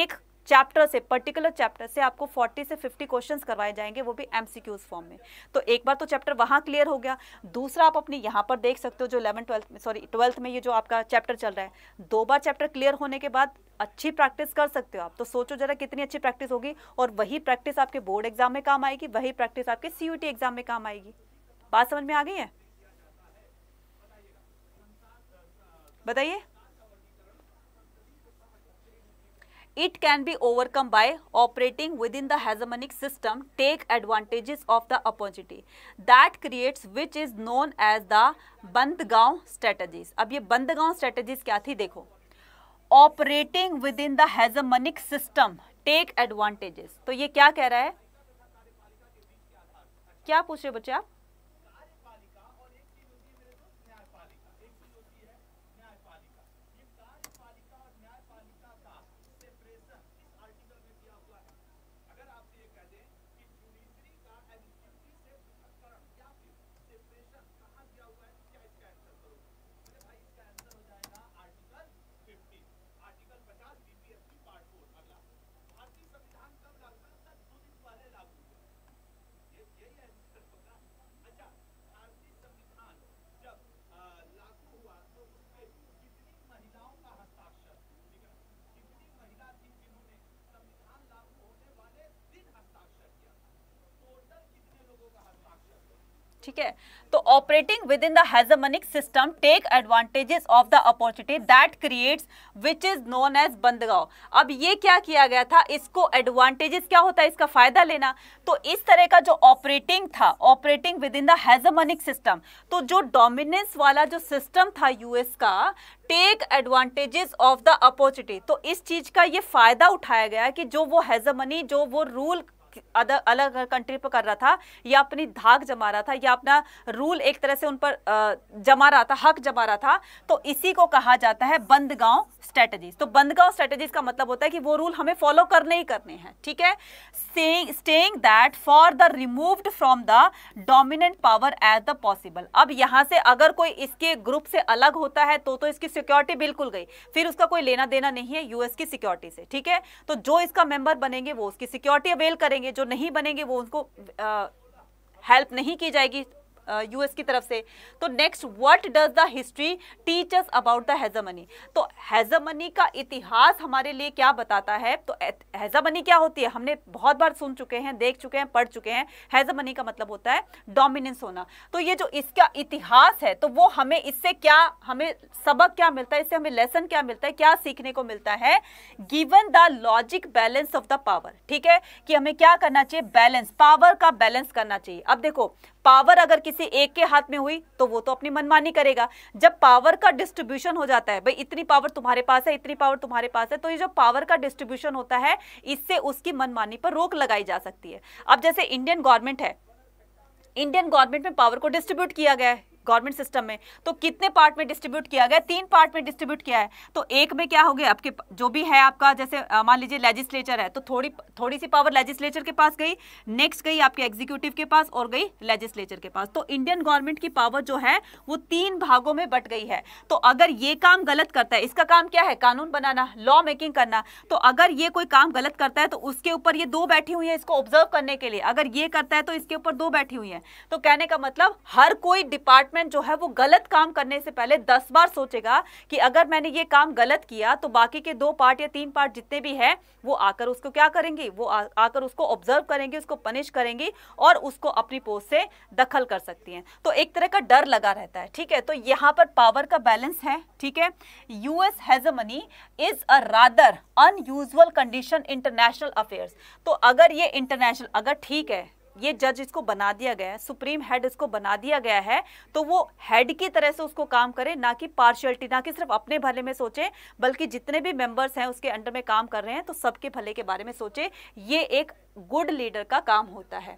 एक चैप्टर से पर्टिकुलर चैप्टर से आपको 40 से 50 क्वेश्चंस करवाए जाएंगे वो भी एमसीक्यूज फॉर्म में तो एक बार तो चैप्टर वहाँ क्लियर हो गया दूसरा आप अपने यहाँ पर देख सकते हो जो इलेवन ट्वेल्थ में सॉरी ट्वेल्थ में ये जो आपका चैप्टर चल रहा है दो बार चैप्टर क्लियर होने के बाद अच्छी प्रैक्टिस कर सकते हो आप तो सोचो जरा कितनी अच्छी प्रैक्टिस होगी और वही प्रैक्टिस आपके बोर्ड एग्जाम में काम आएगी वही प्रैक्टिस आपके सी एग्जाम में काम आएगी बात समझ में आ गई है बताइए It can be overcome by operating within the hegemonic system, take advantages of the opportunity. That creates which is known as the Bandgaon strategies. अब ये बंदगांव strategies क्या थी देखो operating within the hegemonic system take advantages तो ये क्या कह रहा है क्या पूछ रहे बच्चे आप ठीक है तो operating within the hegemonic system take advantages of the opportunity that creates which is known as bandwagon अब ये क्या किया गया था इसको एडवांटेजेस क्या होता है इसका फायदा लेना तो इस तरह का जो ऑपरेटिंग था operating within the hegemonic system तो जो डोमिनेंस वाला जो सिस्टम था यूएस का take advantages of the opportunity तो इस चीज का ये फायदा उठाया गया कि जो वो हेजमनी जो वो रूल अलग अलग कंट्री पर कर रहा था या अपनी धाक जमा रहा था या अपना रूल एक तरह से उन पर जमा रहा था हक जमा रहा था तो इसी को कहा जाता है बंदगांव स्ट्रेटजीज तो बंदगांव स्ट्रेटजीज का मतलब होता है कि वो रूल हमें फॉलो करने ही करने हैं ठीक है staying that for the removed from the dominant power as the possible अब यहां से अगर कोई इसके ग्रुप से अलग होता है तो तो इसकी सिक्योरिटी बिल्कुल गई फिर उसका कोई लेना देना नहीं है यूएस की सिक्योरिटी से ठीक है तो जो इसका मेंबर बनेंगे वो उसकी सिक्योरिटी अवेल करेंगे बनाएंगे जो नहीं बनेंगे वो उनको हेल्प नहीं की जाएगी यूएस की तरफ से तो next what does the history teachers about the hegemony तो हैजमनी का इतिहास हमारे लिए क्या बताता है तो हैजमनी क्या होती है हमने बहुत बार सुन चुके हैं देख चुके हैं पढ़ चुके हैं हैजमनी का मतलब होता है डोमिनेंस होना तो ये जो इसका इतिहास है तो वो हमें इससे क्या हमें सबक क्या मिलता है इससे हमें लेसन क्या मिलता है क्या सीखने को मिलता है given the logic balance of the power ठीक है कि हमें क्या करना चाहिए बैलेंस पावर का बैलेंस करना चाहिए अब देखो पावर अगर किसी एक के हाथ में हुई तो वो तो अपनी मनमानी करेगा जब पावर का डिस्ट्रीब्यूशन हो जाता है भाई इतनी पावर तुम्हारे पास है इतनी पावर तुम्हारे पास है तो ये जो पावर का डिस्ट्रीब्यूशन होता है इससे उसकी मनमानी पर रोक लगाई जा सकती है अब जैसे इंडियन गवर्नमेंट है इंडियन गवर्नमेंट में पावर को डिस्ट्रीब्यूट किया गया है गवर्नमेंट सिस्टम में तो कितने पार्ट में डिस्ट्रीब्यूट किया गया तीन पार्ट में डिस्ट्रीब्यूट किया है तो एक में क्या हो गया आपके जो भी है आपका जैसे मान लीजिए लेजिस्लेचर है तो थोड़ी थोड़ी सी पावर लेजिस्लेचर के पास गई नेक्स्ट गई आपके एग्जीक्यूटिव के पास और गई लेजिस्लेचर के पास तो इंडियन गवर्नमेंट की पावर जो है वो तीन भागों में बट गई है तो अगर ये काम गलत करता है इसका काम क्या है कानून बनाना लॉ मेकिंग करना तो अगर ये कोई काम गलत करता है तो उसके ऊपर ये दो बैठी हुई है इसको ऑब्जर्व करने के लिए अगर ये करता है तो इसके ऊपर दो बैठी हुई है तो कहने का मतलब हर कोई डिपार्टमेंट डिपार्टमेंट जो है वो गलत काम करने से पहले दस बार सोचेगा कि अगर मैंने ये काम गलत किया तो बाकी के दो पार्ट या तीन पार्ट जितने भी हैं वो आकर उसको क्या करेंगे वो आ, आकर उसको ऑब्जर्व करेंगे उसको पनिश करेंगी और उसको अपनी पोस्ट से दखल कर सकती हैं तो एक तरह का डर लगा रहता है ठीक है तो यहाँ पर पावर का बैलेंस है ठीक है US money is a rather unusual condition international affairs तो अगर ये इंटरनेशनल अगर ठीक है ये जज इसको बना दिया गया है सुप्रीम हेड इसको बना दिया गया है तो वो हेड की तरह से उसको काम करे ना कि पार्शियलिटी ना कि सिर्फ अपने भले में सोचे बल्कि जितने भी मेंबर्स हैं उसके अंडर में काम कर रहे हैं तो सबके भले के बारे में सोचे ये एक गुड लीडर का काम होता है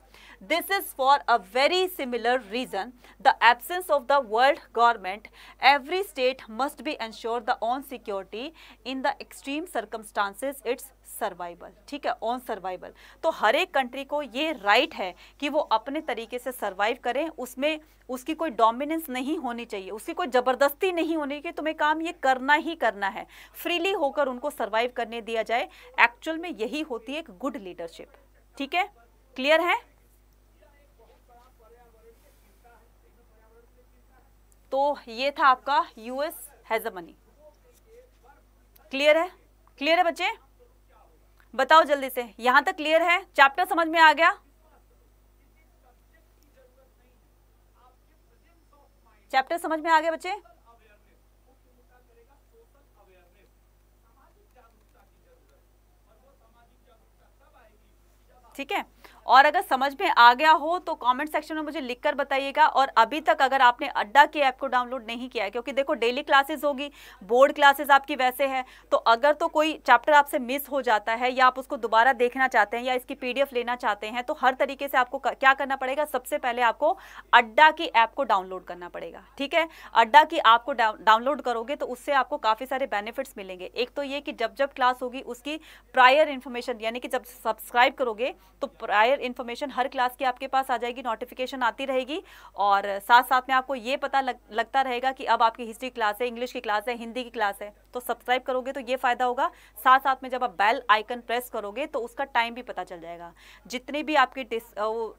this is for a very similar reason the absence of the world government every state must be ensure the own security in the extreme circumstances its survival ठीक है ऑन सर्वाइवल तो हर एक country को ये राइट है कि वो अपने तरीके से सर्वाइव करें उसमें उसकी कोई डोमिनेंस नहीं होनी चाहिए उसकी कोई ज़बरदस्ती नहीं होनी कि तुम्हें काम ये करना ही करना है फ्रीली होकर उनको सर्वाइव करने दिया जाए एक्चुअल में यही होती है एक गुड लीडरशिप ठीक है क्लियर है तो ये था आपका US hegemony clear है क्लियर है बच्चे बताओ जल्दी से यहां तक क्लियर है चैप्टर समझ में आ गया चैप्टर समझ में आ गया बच्चे ठीक है और अगर समझ में आ गया हो तो कमेंट सेक्शन में मुझे लिखकर बताइएगा और अभी तक अगर आपने अड्डा के ऐप को डाउनलोड नहीं किया है क्योंकि देखो डेली क्लासेस होगी बोर्ड क्लासेस आपकी वैसे है तो अगर तो कोई चैप्टर आपसे मिस हो जाता है या आप उसको दोबारा देखना चाहते हैं या इसकी पीडीएफ लेना चाहते हैं तो हर तरीके से आपको क्या करना पड़ेगा सबसे पहले आपको अड्डा की ऐप को डाउनलोड करना पड़ेगा ठीक है अड्डा की ऐप को डाउनलोड करोगे तो उससे आपको काफ़ी सारे बेनिफिट्स मिलेंगे एक तो ये कि जब जब क्लास होगी उसकी प्रायर इन्फॉर्मेशन यानी कि जब सब्सक्राइब करोगे तो प्रायर रिलेटेड इन्फॉर्मेशन हर क्लास की आपके पास आ जाएगी नोटिफिकेशन आती रहेगी और साथ साथ में आपको ये पता लग, लगता रहेगा कि अब आपकी हिस्ट्री क्लास है इंग्लिश की क्लास है हिंदी की क्लास है तो सब्सक्राइब करोगे तो ये फ़ायदा होगा साथ साथ में जब आप बेल आइकन प्रेस करोगे तो उसका टाइम भी पता चल जाएगा जितने भी आपके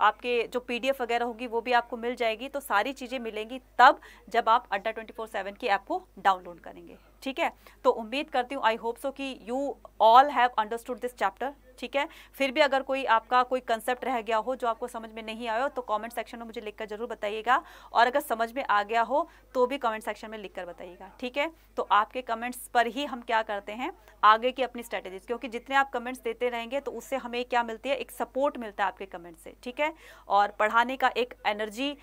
आपके जो पी वगैरह होगी वो भी आपको मिल जाएगी तो सारी चीज़ें मिलेंगी तब जब आप अड्डा ट्वेंटी की ऐप को डाउनलोड करेंगे ठीक है तो उम्मीद करती हूँ आई होप सो कि you all have understood this chapter ठीक है फिर भी अगर कोई आपका कोई कंसेप्ट रह गया हो जो आपको समझ में नहीं आया हो तो कमेंट सेक्शन में मुझे लिखकर जरूर बताइएगा और अगर समझ में आ गया हो तो भी कमेंट सेक्शन में लिखकर बताइएगा ठीक है तो आपके कमेंट्स पर ही हम क्या करते हैं आगे की अपनी स्ट्रेटेजीज क्योंकि जितने आप कमेंट्स देते रहेंगे तो उससे हमें क्या मिलती है एक सपोर्ट मिलता है आपके कमेंट्स से ठीक है और पढ़ाने का एक एनर्जी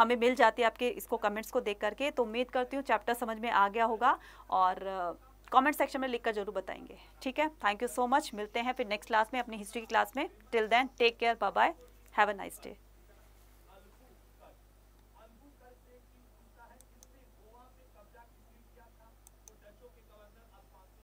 हमें मिल जाती है आपके इसको कमेंट्स को देख करके तो उम्मीद करती हूँ चैप्टर समझ में आ गया होगा और और कमेंट सेक्शन में लिख कर जरूर बताएंगे ठीक है थैंक यू सो मच मिलते हैं फिर नेक्स्ट क्लास में अपनी हिस्ट्री की क्लास में till then take care bye bye have a nice day